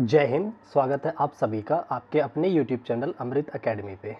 जय हिंद स्वागत है आप सभी का आपके अपने YouTube चैनल अमृत अकेडमी पे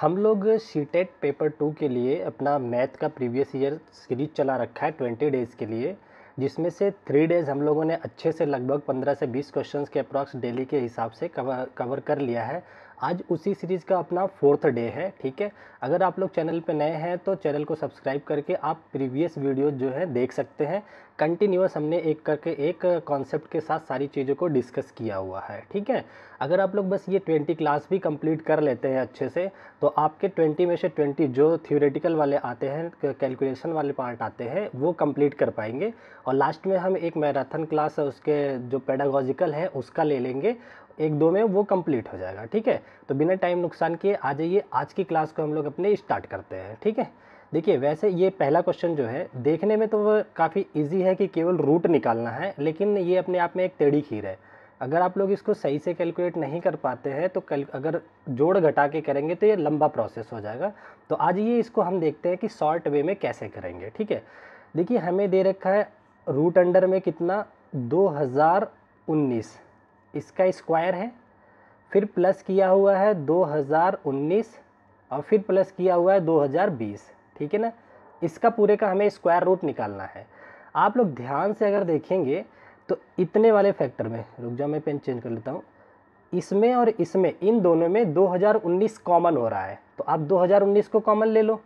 हम लोग सी टेट पेपर टू के लिए अपना मैथ का प्रीवियस ईयर सीरीज चला रखा है ट्वेंटी डेज़ के लिए जिसमें से थ्री डेज़ हम लोगों ने अच्छे से लगभग पंद्रह से बीस क्वेश्चंस के अप्रॉक्स डेली के हिसाब से कवर कवर कर लिया है आज उसी सीरीज़ का अपना फोर्थ डे है ठीक है अगर आप लोग चैनल पे नए हैं तो चैनल को सब्सक्राइब करके आप प्रीवियस वीडियो जो है देख सकते हैं कंटिन्यूस हमने एक करके एक कॉन्सेप्ट के साथ सारी चीज़ों को डिस्कस किया हुआ है ठीक है अगर आप लोग बस ये ट्वेंटी क्लास भी कंप्लीट कर लेते हैं अच्छे से तो आपके ट्वेंटी में से ट्वेंटी जो थियोरेटिकल वाले आते हैं कैलकुलेशन वाले पार्ट आते हैं वो कंप्लीट कर पाएंगे और लास्ट में हम एक मैराथन क्लास उसके जो पेडागोजिकल है उसका ले लेंगे एक दो में वो कंप्लीट हो जाएगा ठीक है तो बिना टाइम नुकसान किए आ जाइए आज की क्लास को हम लोग अपने स्टार्ट करते हैं ठीक है देखिए वैसे ये पहला क्वेश्चन जो है देखने में तो काफ़ी ईजी है कि केवल रूट निकालना है लेकिन ये अपने आप में एक टेढ़ी खीर है अगर आप लोग इसको सही से कैलकुलेट नहीं कर पाते हैं तो कल अगर जोड़ घटा के करेंगे तो ये लंबा प्रोसेस हो जाएगा तो आज ये इसको हम देखते हैं कि शॉर्ट वे में कैसे करेंगे ठीक है देखिए हमें दे रखा है रूट अंडर में कितना 2019 इसका स्क्वायर है फिर प्लस किया हुआ है 2019 और फिर प्लस किया हुआ है 2020 ठीक है ना इसका पूरे का हमें स्क्वायर रूट निकालना है आप लोग ध्यान से अगर देखेंगे तो इतने वाले फैक्टर में रुक जाओ मैं पेन चेंज कर लेता हूँ इसमें और इसमें इन दोनों में 2019 कॉमन हो रहा है तो आप 2019 को कॉमन ले लो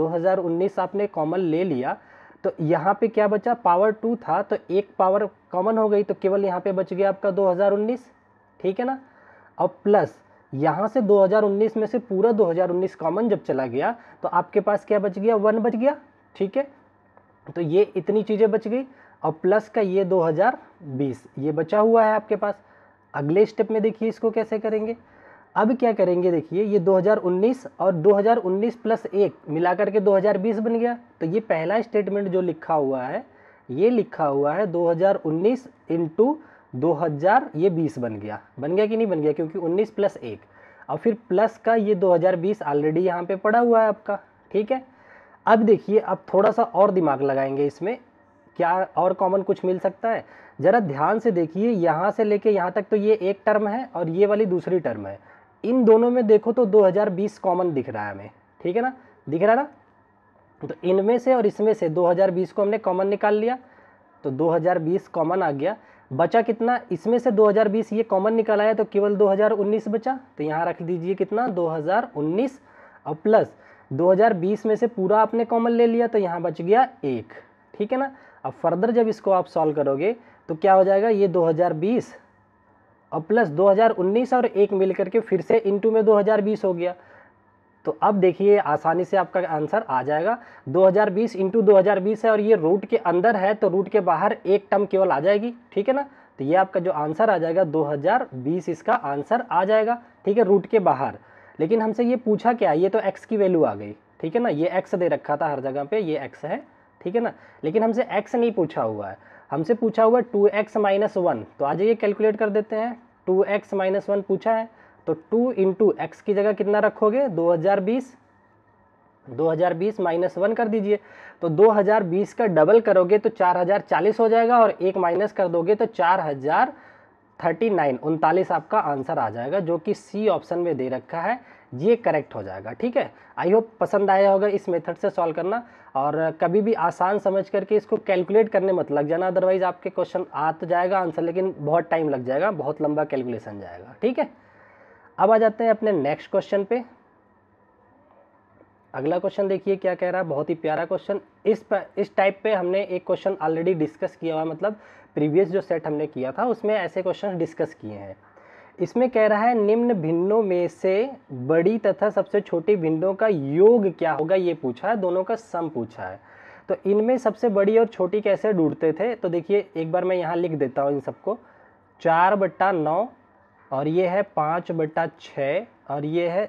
2019 आपने कॉमन ले लिया तो यहाँ पे क्या बचा पावर टू था तो एक पावर कॉमन हो गई तो केवल यहाँ पे बच गया आपका 2019 ठीक है ना और प्लस यहाँ से 2019 में से पूरा 2019 कॉमन जब चला गया तो आपके पास क्या बच गया वन बच गया ठीक है तो ये इतनी चीज़ें बच गई और प्लस का ये 2020 ये बचा हुआ है आपके पास अगले स्टेप में देखिए इसको कैसे करेंगे अब क्या करेंगे देखिए ये 2019 और 2019 प्लस एक मिलाकर के 2020 बन गया तो ये पहला स्टेटमेंट जो लिखा हुआ है ये लिखा हुआ है 2019 इंटू 2000 ये 20 बन गया बन गया कि नहीं बन गया क्योंकि 19 प्लस एक और फिर प्लस का ये 2020 ऑलरेडी यहाँ पे पड़ा हुआ है आपका ठीक है अब देखिए अब थोड़ा सा और दिमाग लगाएंगे इसमें क्या और कॉमन कुछ मिल सकता है ज़रा ध्यान से देखिए यहाँ से लेके यहाँ तक तो ये एक टर्म है और ये वाली दूसरी टर्म है इन दोनों में देखो तो 2020 कॉमन दिख रहा है हमें ठीक है ना दिख रहा है ना तो इनमें से और इसमें से 2020 को हमने कॉमन निकाल लिया तो 2020 कॉमन आ गया बचा कितना इसमें से 2020 ये कॉमन निकल आया तो केवल 2019 बचा तो यहाँ रख दीजिए कितना 2019 और प्लस 2020 में से पूरा आपने कॉमन ले लिया तो यहाँ बच गया एक ठीक है ना अब फर्दर जब इसको आप सॉल्व करोगे तो क्या हो जाएगा ये दो और प्लस 2019 और एक मिल करके फिर से इंटू में 2020 हो गया तो अब देखिए आसानी से आपका आंसर आ जाएगा 2020 इंटू 2020 है और ये रूट के अंदर है तो रूट के बाहर एक टर्म केवल आ जाएगी ठीक है ना तो ये आपका जो आंसर आ जाएगा 2020 इसका आंसर आ जाएगा ठीक है रूट के बाहर लेकिन हमसे ये पूछा क्या ये तो एक्स की वैल्यू आ गई ठीक है ना ये एक्स दे रखा था हर जगह पर ये एक्स है ठीक है ना लेकिन हमसे एक्स नहीं पूछा हुआ है हमसे पूछा हुआ टू एक्स माइनस वन तो आ जाइए कैलकुलेट कर देते हैं टू एक्स माइनस वन पूछा है तो टू इंटू एक्स की जगह कितना रखोगे दो हज़ार बीस दो हज़ार बीस माइनस वन कर दीजिए तो दो हज़ार बीस का डबल करोगे तो चार हज़ार चालीस हो जाएगा और एक माइनस कर दोगे तो चार हज़ार थर्टी नाइन उनतालीस आपका आंसर आ जाएगा जो कि सी ऑप्शन में दे रखा है ये करेक्ट हो जाएगा ठीक है आई होप पसंद आया होगा इस मेथड से सॉल्व करना और कभी भी आसान समझ करके इसको कैलकुलेट करने मत लग जाना अदरवाइज़ आपके क्वेश्चन आ तो जाएगा आंसर लेकिन बहुत टाइम लग जाएगा बहुत लंबा कैलकुलेशन जाएगा ठीक है अब आ जाते हैं अपने नेक्स्ट क्वेश्चन पे अगला क्वेश्चन देखिए क्या कह रहा है बहुत ही प्यारा क्वेश्चन इस पर इस टाइप पे हमने एक क्वेश्चन ऑलरेडी डिस्कस किया हुआ मतलब प्रीवियस जो सेट हमने किया था उसमें ऐसे क्वेश्चन डिस्कस किए हैं इसमें कह रहा है निम्न भिन्नों में से बड़ी तथा सबसे छोटी भिन्नों का योग क्या होगा ये पूछा है दोनों का सम पूछा है तो इनमें सबसे बड़ी और छोटी कैसे ढूंढते थे तो देखिए एक बार मैं यहाँ लिख देता हूँ इन सबको चार बट्टा नौ और ये है पाँच बट्टा छः और ये है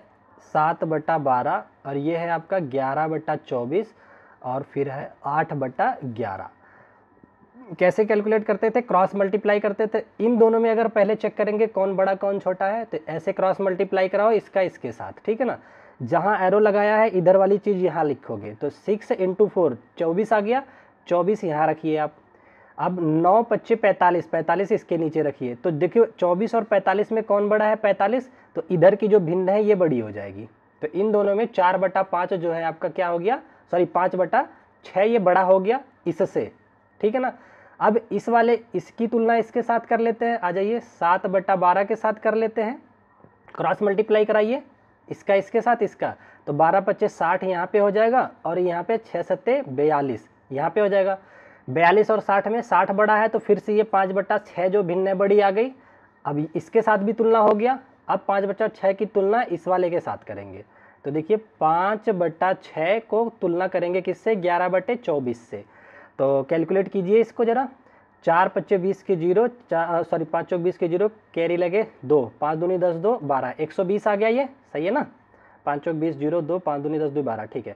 सात बट्टा बारह और ये है आपका ग्यारह बट्टा चौबीस और फिर है आठ बट्टा ग्यारह कैसे कैलकुलेट करते थे क्रॉस मल्टीप्लाई करते थे इन दोनों में अगर पहले चेक करेंगे कौन बड़ा कौन छोटा है तो ऐसे क्रॉस मल्टीप्लाई कराओ इसका इसके साथ ठीक है ना जहाँ एरो लगाया है इधर वाली चीज़ यहाँ लिखोगे तो सिक्स इंटू फोर चौबीस आ गया चौबीस यहाँ रखिए आप अब नौ पच्चीस पैंतालीस पैंतालीस इसके नीचे रखिए तो देखिए चौबीस और पैंतालीस में कौन बड़ा है पैंतालीस तो इधर की जो भिन्न है ये बड़ी हो जाएगी तो इन दोनों में चार बटा पाँच जो है आपका क्या हो गया सॉरी पाँच बटा छः ये बड़ा हो गया इससे ठीक है ना अब इस वाले इसकी तुलना इसके साथ कर लेते हैं आ जाइए सात बटा बारह के साथ कर लेते हैं क्रॉस मल्टीप्लाई कराइए इसका इसके साथ इसका तो बारह पच्चीस साठ यहाँ पे हो जाएगा और यहाँ पे छः सत्ते बयालीस यहाँ पे हो जाएगा बयालीस और साठ में साठ बड़ा है तो फिर से ये पाँच बट्टा छः जो भिन्न बड़ी आ गई अब इसके साथ भी तुलना हो गया अब पाँच बट्टा छः की तुलना इस वाले के साथ करेंगे तो देखिए पाँच बट्टा छः को तुलना करेंगे किससे ग्यारह बटे चौबीस से तो कैलकुलेट कीजिए इसको ज़रा चार पच्चे बीस के जीरो सॉरी पाँच चौक बीस के जीरो कैरी लगे दो पाँच दूनी दस दो बारह एक सौ बीस आ गया ये सही है ना पाँच चौक बीस जीरो दो पाँच दूनी दस दो बारह ठीक है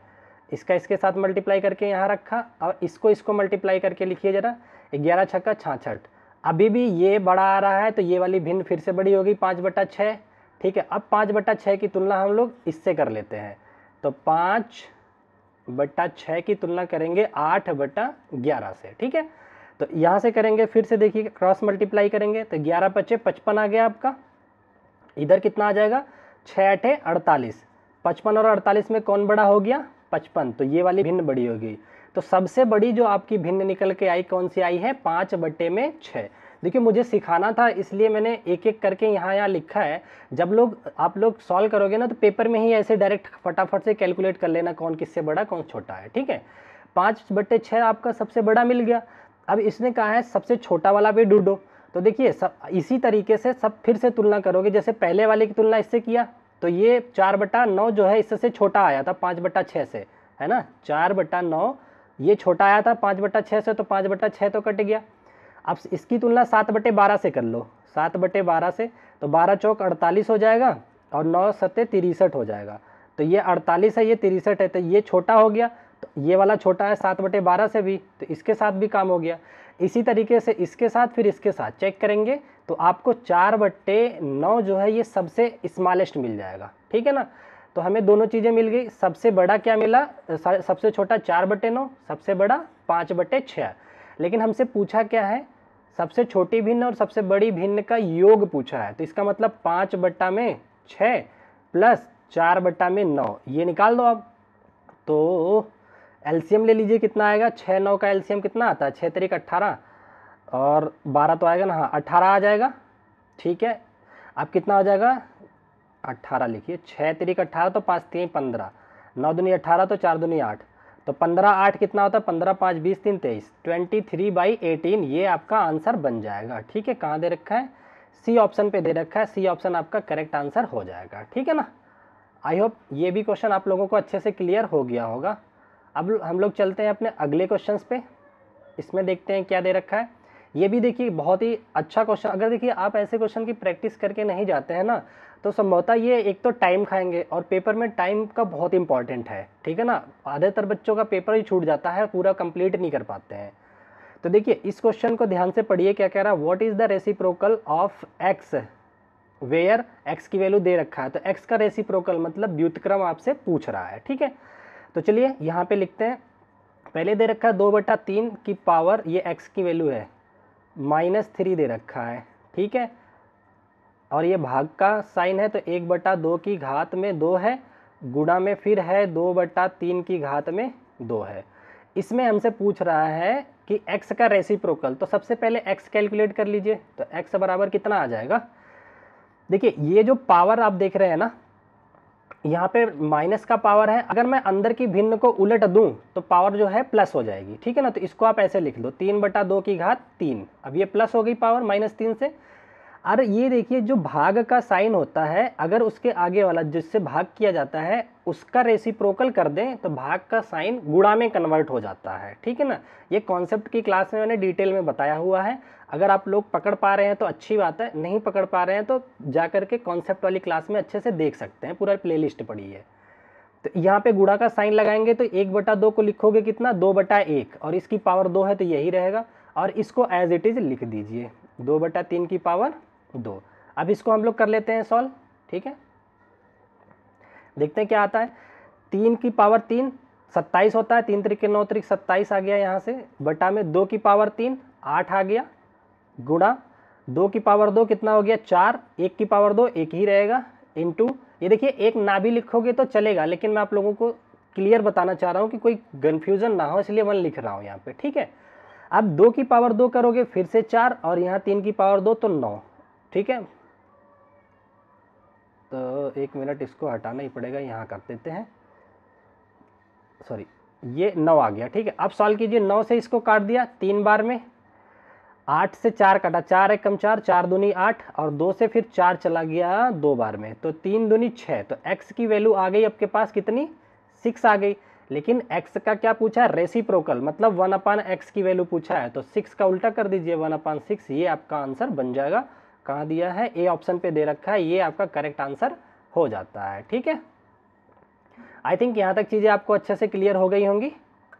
इसका इसके साथ मल्टीप्लाई करके यहाँ रखा और इसको इसको मल्टीप्लाई करके लिखिए ज़रा ग्यारह छक्का छाछठ अभी भी ये बड़ा आ रहा है तो ये वाली भिन्न फिर से बड़ी होगी पाँच बटा छः ठीक है अब पाँच बटा छः की तुलना हम लोग इससे कर लेते हैं तो पाँच बट्टा छः की तुलना करेंगे आठ बट्टा ग्यारह से ठीक है तो यहाँ से करेंगे फिर से देखिए क्रॉस मल्टीप्लाई करेंगे तो ग्यारह पच्चे पचपन आ गया आपका इधर कितना आ जाएगा छः अठे अड़तालीस पचपन और अड़तालीस में कौन बड़ा हो गया पचपन तो ये वाली भिन्न बड़ी होगी तो सबसे बड़ी जो आपकी भिन्न निकल के आई कौन सी आई है पाँच बट्टे में छः देखिए मुझे सिखाना था इसलिए मैंने एक एक करके यहाँ यहाँ लिखा है जब लोग आप लोग सॉल्व करोगे ना तो पेपर में ही ऐसे डायरेक्ट फटाफट से कैलकुलेट कर लेना कौन किससे बड़ा कौन छोटा है ठीक है पाँच बट्टे छः आपका सबसे बड़ा मिल गया अब इसने कहा है सबसे छोटा वाला भी डूडो तो देखिए सब इसी तरीके से सब फिर से तुलना करोगे जैसे पहले वाले की तुलना इससे किया तो ये चार बट्टा नौ जो है इससे छोटा आया था पाँच बट्टा छः से है ना चार बट्टा नौ ये छोटा आया था पाँच बट्टा छः से तो पाँच बट्टा छः तो कट गया अब इसकी तुलना सात बटे बारह से कर लो सात बटे बारह से तो बारह चौक अड़तालीस हो जाएगा और नौ सत्य तिरसठ हो जाएगा तो ये अड़तालीस है ये तिरसठ है तो ये छोटा हो गया तो ये वाला छोटा है सात बटे बारह से भी तो इसके साथ भी काम हो गया इसी तरीके से इसके साथ फिर इसके साथ चेक करेंगे तो आपको चार बट्टे नौ जो है ये सबसे स्मॉलेस्ट मिल जाएगा ठीक है ना तो हमें दोनों चीज़ें मिल गई सबसे बड़ा क्या मिला सबसे छोटा चार बटे नौ सबसे बड़ा पाँच बटे छः लेकिन हमसे पूछा क्या है सबसे छोटी भिन्न और सबसे बड़ी भिन्न का योग पूछा है तो इसका मतलब पाँच बट्टा में छः प्लस चार बट्टा में नौ ये निकाल दो आप तो एलसीएम ले लीजिए कितना आएगा छः नौ का एलसीएम कितना आता है छः तरीक अट्ठारह और बारह तो आएगा ना हाँ अट्ठारह आ जाएगा ठीक है अब कितना आ जाएगा अट्ठारह लिखिए छः तरीक अट्ठारह तो पाँच तीन पंद्रह नौ दुनी अट्ठारह तो चार दुनी आठ तो पंद्रह आठ कितना होता है पंद्रह पाँच बीस तीन तेईस ट्वेंटी थ्री बाई एटीन ये आपका आंसर बन जाएगा ठीक है कहाँ दे रखा है सी ऑप्शन पे दे रखा है सी ऑप्शन आपका करेक्ट आंसर हो जाएगा ठीक है ना आई होप ये भी क्वेश्चन आप लोगों को अच्छे से क्लियर हो गया होगा अब हम लोग चलते हैं अपने अगले क्वेश्चन पे इसमें देखते हैं क्या दे रखा है ये भी देखिए बहुत ही अच्छा क्वेश्चन अगर देखिए आप ऐसे क्वेश्चन की प्रैक्टिस करके नहीं जाते हैं ना तो संभवतः ये एक तो टाइम खाएंगे और पेपर में टाइम का बहुत इंपॉर्टेंट है ठीक है ना ज़्यादातर बच्चों का पेपर ही छूट जाता है पूरा कंप्लीट नहीं कर पाते हैं तो देखिए इस क्वेश्चन को ध्यान से पढ़िए क्या कह रहा है what is the reciprocal of X where X की वैल्यू दे रखा है तो एक्स का रेसिप्रोकल मतलब व्युतक्रम आपसे पूछ रहा है ठीक है तो चलिए यहाँ पे लिखते हैं पहले दे रखा है दो बटा तीन की पावर ये एक्स की वैल्यू है माइनस थ्री दे रखा है ठीक है और ये भाग का साइन है तो एक बटा दो की घात में दो है गुणा में फिर है दो बटा तीन की घात में दो है इसमें हमसे पूछ रहा है कि x का रेसिप्रोकल तो सबसे पहले x कैलकुलेट कर लीजिए तो x बराबर कितना आ जाएगा देखिए ये जो पावर आप देख रहे हैं ना यहाँ पे माइनस का पावर है अगर मैं अंदर की भिन्न को उलट दूं तो पावर जो है प्लस हो जाएगी ठीक है ना तो इसको आप ऐसे लिख दो तीन बटा दो की घात तीन अब ये प्लस हो गई पावर माइनस तीन से और ये देखिए जो भाग का साइन होता है अगर उसके आगे वाला जिससे भाग किया जाता है उसका रेसिप्रोकल कर दें तो भाग का साइन गुड़ा में कन्वर्ट हो जाता है ठीक है ना ये कॉन्सेप्ट की क्लास में मैंने डिटेल में बताया हुआ है अगर आप लोग पकड़ पा रहे हैं तो अच्छी बात है नहीं पकड़ पा रहे हैं तो जा कर के कॉन्सेप्ट वाली क्लास में अच्छे से देख सकते हैं पूरा प्ले लिस्ट पड़ी है तो यहाँ पे गुड़ा का साइन लगाएंगे तो एक बटा दो को लिखोगे कितना दो बटा एक और इसकी पावर दो है तो यही रहेगा और इसको एज इट इज़ लिख दीजिए दो बटा तीन की पावर दो अब इसको हम लोग कर लेते हैं सॉल्व ठीक है देखते हैं क्या आता है तीन की पावर तीन सत्ताईस होता है तीन तरीके नौ तरीक सत्ताईस आ गया यहाँ से बटा में दो की पावर तीन आठ आ गया गुणा दो की पावर दो कितना हो गया चार एक की पावर दो एक ही रहेगा इंटू ये देखिए एक ना भी लिखोगे तो चलेगा लेकिन मैं आप लोगों को क्लियर बताना चाह रहा हूँ कि कोई कन्फ्यूज़न ना हो इसलिए वन लिख रहा हूँ यहाँ पे ठीक है अब दो की पावर दो करोगे फिर से चार और यहाँ तीन की पावर दो तो नौ ठीक है तो एक मिनट इसको हटाना ही पड़ेगा यहाँ कर देते हैं सॉरी ये नौ आ गया ठीक है अब सॉल्व कीजिए नौ से इसको काट दिया तीन बार में आठ से चार काटा चार एक कम चार चार दूनी आठ और दो से फिर चार चला गया दो बार में तो तीन दूनी छः तो एक्स की वैल्यू आ गई आपके पास कितनी सिक्स आ गई लेकिन एक्स का क्या पूछा है रेसिप्रोकल मतलब वन अपान एक्स की वैल्यू पूछा है तो सिक्स का उल्टा कर दीजिए वन अपान सिक्स ये आपका आंसर बन जाएगा कहाँ दिया है ए ऑप्शन पे दे रखा है ये आपका करेक्ट आंसर हो जाता है ठीक है आई थिंक यहाँ तक चीज़ें आपको अच्छे से क्लियर हो गई होंगी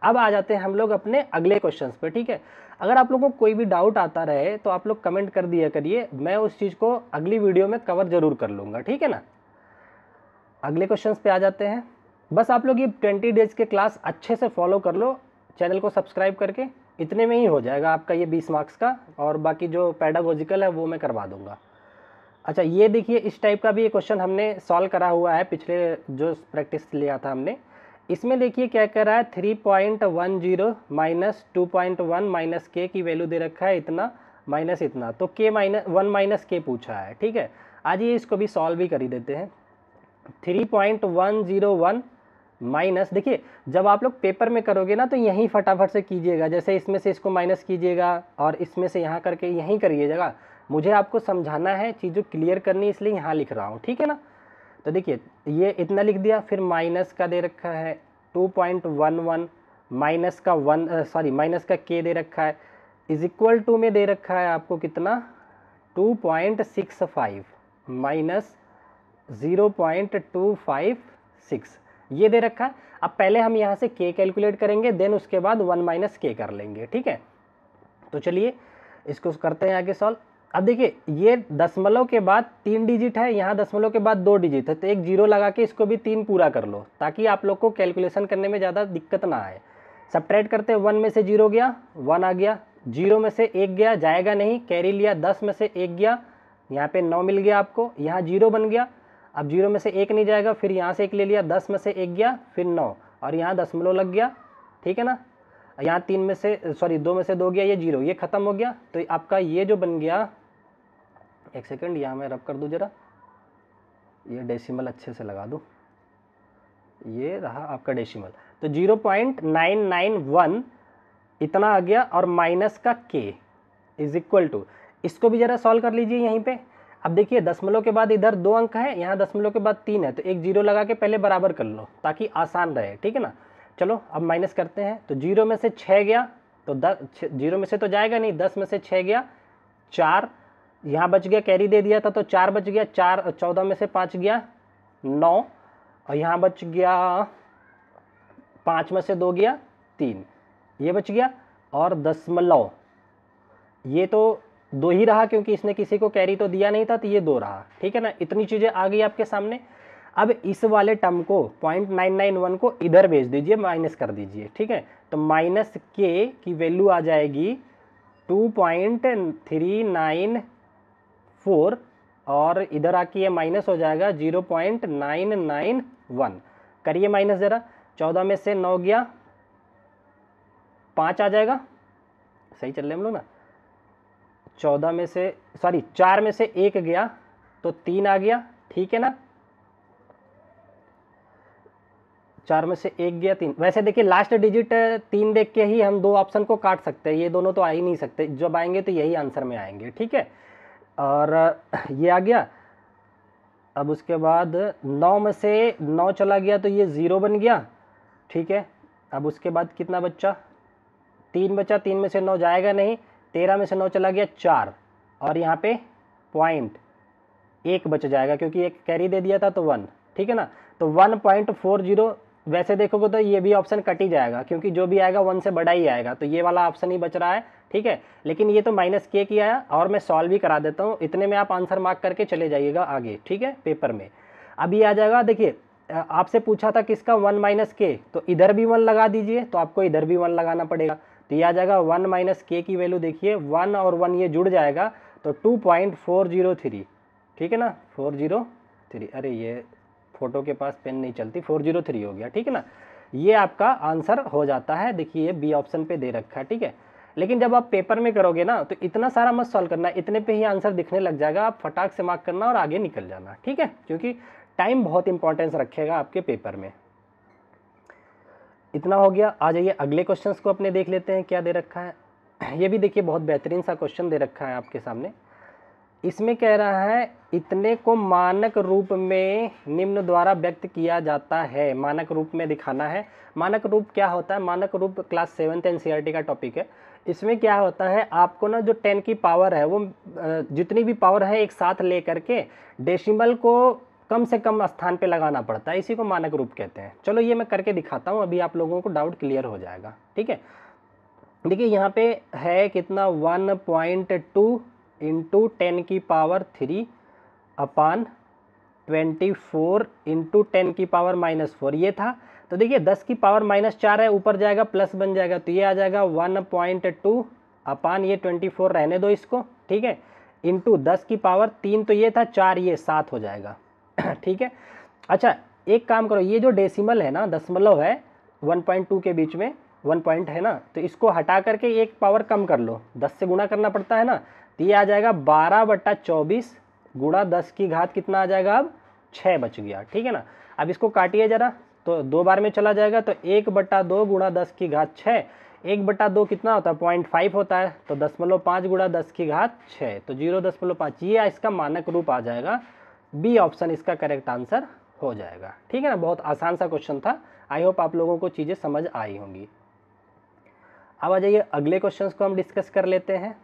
अब आ जाते हैं हम लोग अपने अगले क्वेश्चन पर ठीक है अगर आप लोगों को कोई भी डाउट आता रहे तो आप लोग कमेंट कर दिया करिए मैं उस चीज़ को अगली वीडियो में कवर जरूर कर लूँगा ठीक है ना अगले क्वेश्चन पे आ जाते हैं बस आप लोग ये ट्वेंटी डेज के क्लास अच्छे से फॉलो कर लो चैनल को सब्सक्राइब करके इतने में ही हो जाएगा आपका ये बीस मार्क्स का और बाकी जो पैडागोजिकल है वो मैं करवा दूंगा अच्छा ये देखिए इस टाइप का भी ये क्वेश्चन हमने सॉल्व करा हुआ है पिछले जो प्रैक्टिस लिया था हमने इसमें देखिए क्या कर रहा है three point one zero minus two point one minus के की वैल्यू दे रखा है इतना माइनस इतना तो के माइनस वन माइनस के पूछा है ठीक है आज ये इसको भी सॉल्व भी कर ही देते हैं three point one zero one minus देखिए जब आप लोग पेपर में करोगे ना तो यहीं फटाफट से कीजिएगा जैसे इसमें से इसको माइनस कीजिएगा और इसमें से यहाँ करके यहीं करिएगा मुझे आपको समझाना है चीज़ों क्लियर करनी इसलिए यहाँ लिख रहा हूँ ठीक है ना तो देखिए ये इतना लिख दिया फिर माइनस का दे रखा है two point one one minus का वन सॉरी माइनस का के दे रखा है इज इक्वल टू में दे रखा है आपको कितना two point six five minus zero point two five six ये दे रखा है अब पहले हम यहाँ से के कैलकुलेट करेंगे देन उसके बाद वन माइनस के कर लेंगे ठीक है तो चलिए इसको करते हैं आगे सॉल्व अब देखिए ये दशमलव के बाद तीन डिजिट है यहाँ दशमलव के बाद दो डिजिट है तो एक जीरो लगा के इसको भी तीन पूरा कर लो ताकि आप लोग को कैलकुलेशन करने में ज़्यादा दिक्कत ना आए सब्ट्रैक्ट करते वन में से जीरो गया वन आ गया जीरो में से एक गया जाएगा नहीं कैरी लिया दस में से एक गया यहाँ पे नौ मिल गया आपको यहाँ जीरो बन गया अब जीरो में से एक नहीं जाएगा फिर यहाँ से एक ले लिया दस में से एक गया फिर नौ और यहाँ दसमलव लग गया ठीक है ना यहाँ तीन में से सॉरी दो में से दो गया ये जीरो ये ख़त्म हो गया तो आपका ये जो बन गया एक सेकेंड यहाँ मैं रब कर दूँ ज़रा ये डेसीमल अच्छे से लगा दूँ ये रहा आपका डेसीमल तो zero point nine nine one इतना आ गया और माइनस का के इज इक्वल टू इसको भी ज़रा सॉल्व कर लीजिए यहीं पे अब देखिए दसमलव के बाद इधर दो अंक है यहाँ दसमलव के बाद तीन है तो एक जीरो लगा के पहले बराबर कर लो ताकि आसान रहे ठीक है ना चलो अब माइनस करते हैं तो जीरो में से छः गया तो दस जीरो में से तो जाएगा नहीं दस में से छः गया चार यहाँ बच गया कैरी दे दिया था तो चार बच गया चार चौदह में से पाँच गया नौ और यहाँ बच गया पाँच में से दो गया तीन ये बच गया और दसमलव ये तो दो ही रहा क्योंकि इसने किसी को कैरी तो दिया नहीं था तो ये दो रहा ठीक है ना इतनी चीज़ें आ गई आपके सामने अब इस वाले टर्म को पॉइंट नाइन नाइन वन को इधर भेज दीजिए माइनस कर दीजिए ठीक है तो माइनस के की वैल्यू आ जाएगी two point three nine four और इधर आके ये माइनस हो जाएगा zero point nine nine one करिए माइनस ज़रा चौदह में से नौ गया पाँच आ जाएगा सही चल रहे हम लोग ना चौदह में से सॉरी चार में से एक गया तो तीन आ गया ठीक है ना चार में से एक गया तीन वैसे देखिए लास्ट डिजिट तीन देख के ही हम दो ऑप्शन को काट सकते हैं ये दोनों तो आ ही नहीं सकते जब आएंगे तो यही आंसर में आएंगे ठीक है और ये आ गया अब उसके बाद नौ में से नौ चला गया तो ये ज़ीरो बन गया ठीक है अब उसके बाद कितना बच्चा तीन बच्चा तीन में से नौ जाएगा नहीं तेरह में से नौ चला गया चार और यहाँ पे पॉइंट एक बच जाएगा क्योंकि एक कैरी दे दिया था तो वन ठीक है ना तो वन पॉइंट फोर जीरो वैसे देखोगे तो ये भी ऑप्शन कट ही जाएगा क्योंकि जो भी आएगा वन से बड़ा ही आएगा तो ये वाला ऑप्शन ही बच रहा है ठीक है लेकिन ये तो माइनस के किया है और मैं सॉल्व भी करा देता हूँ इतने में आप आंसर मार्क करके चले जाइएगा आगे ठीक है पेपर में अभी आ जाएगा देखिए आपसे पूछा था किसका वन माइनस के तो इधर भी वन लगा दीजिए तो आपको इधर भी वन लगाना पड़ेगा तो ये आ जाएगा वन माइनस के की वैल्यू देखिए वन और वन ये जुड़ जाएगा तो two point four zero three ठीक है ना फोर जीरो थ्री अरे ये फ़ोटो के पास पेन नहीं चलती फोर जीरो थ्री हो गया ठीक है ना ये आपका आंसर हो जाता है देखिए बी ऑप्शन पे दे रखा है ठीक है लेकिन जब आप पेपर में करोगे ना तो इतना सारा मत सॉल्व करना इतने पे ही आंसर दिखने लग जाएगा आप फटाक से मार्क करना और आगे निकल जाना ठीक है क्योंकि टाइम बहुत इंपॉर्टेंस रखेगा आपके पेपर में इतना हो गया आ जाइए अगले क्वेश्चंस को अपने देख लेते हैं क्या दे रखा है ये भी देखिए बहुत बेहतरीन सा क्वेश्चन दे रखा है आपके सामने इसमें कह रहा है इतने को मानक रूप में निम्न द्वारा व्यक्त किया जाता है मानक रूप में दिखाना है मानक रूप क्या होता है मानक रूप क्लास सेवन्थ एन सी का टॉपिक है इसमें क्या होता है आपको ना जो टेन की पावर है वो जितनी भी पावर है एक साथ ले करके डेसिमल को कम से कम स्थान पे लगाना पड़ता है इसी को मानक रूप कहते हैं चलो ये मैं करके दिखाता हूँ अभी आप लोगों को डाउट क्लियर हो जाएगा ठीक है देखिए यहाँ पे है कितना one point two into ten की power three upon twenty four into ten की पावर माइनस फोर ये था तो देखिए दस की पावर माइनस चार है ऊपर जाएगा प्लस बन जाएगा तो ये आ जाएगा वन पॉइंट टू अपान ये ट्वेंटी फोर रहने दो इसको ठीक है इंटू दस की पावर तीन तो ये था चार ये सात हो जाएगा ठीक है अच्छा एक काम करो ये जो डेसिमल है ना दशमलव है 1.2 के बीच में वन पॉइंट है ना तो इसको हटा करके एक पावर कम कर लो दस से गुणा करना पड़ता है ना तो ये आ जाएगा बारह बट्टा चौबीस गुणा दस की घात कितना आ जाएगा अब छः बच गया ठीक है ना अब इसको काटिए ज़रा तो दो बार में चला जाएगा तो एक बट्टा दो गुणा दस की घात छः एक बट्टा दो कितना होता है पॉइंट फाइव होता है तो दसमलव पाँच गुणा दस की घात छः तो जीरो दसमलव पाँच ये इसका मानक रूप आ जाएगा बी ऑप्शन इसका करेक्ट आंसर हो जाएगा ठीक है ना बहुत आसान सा क्वेश्चन था आई होप आप लोगों को चीज़ें समझ आई होंगी अब आ जाइए अगले क्वेश्चन को हम डिस्कस कर लेते हैं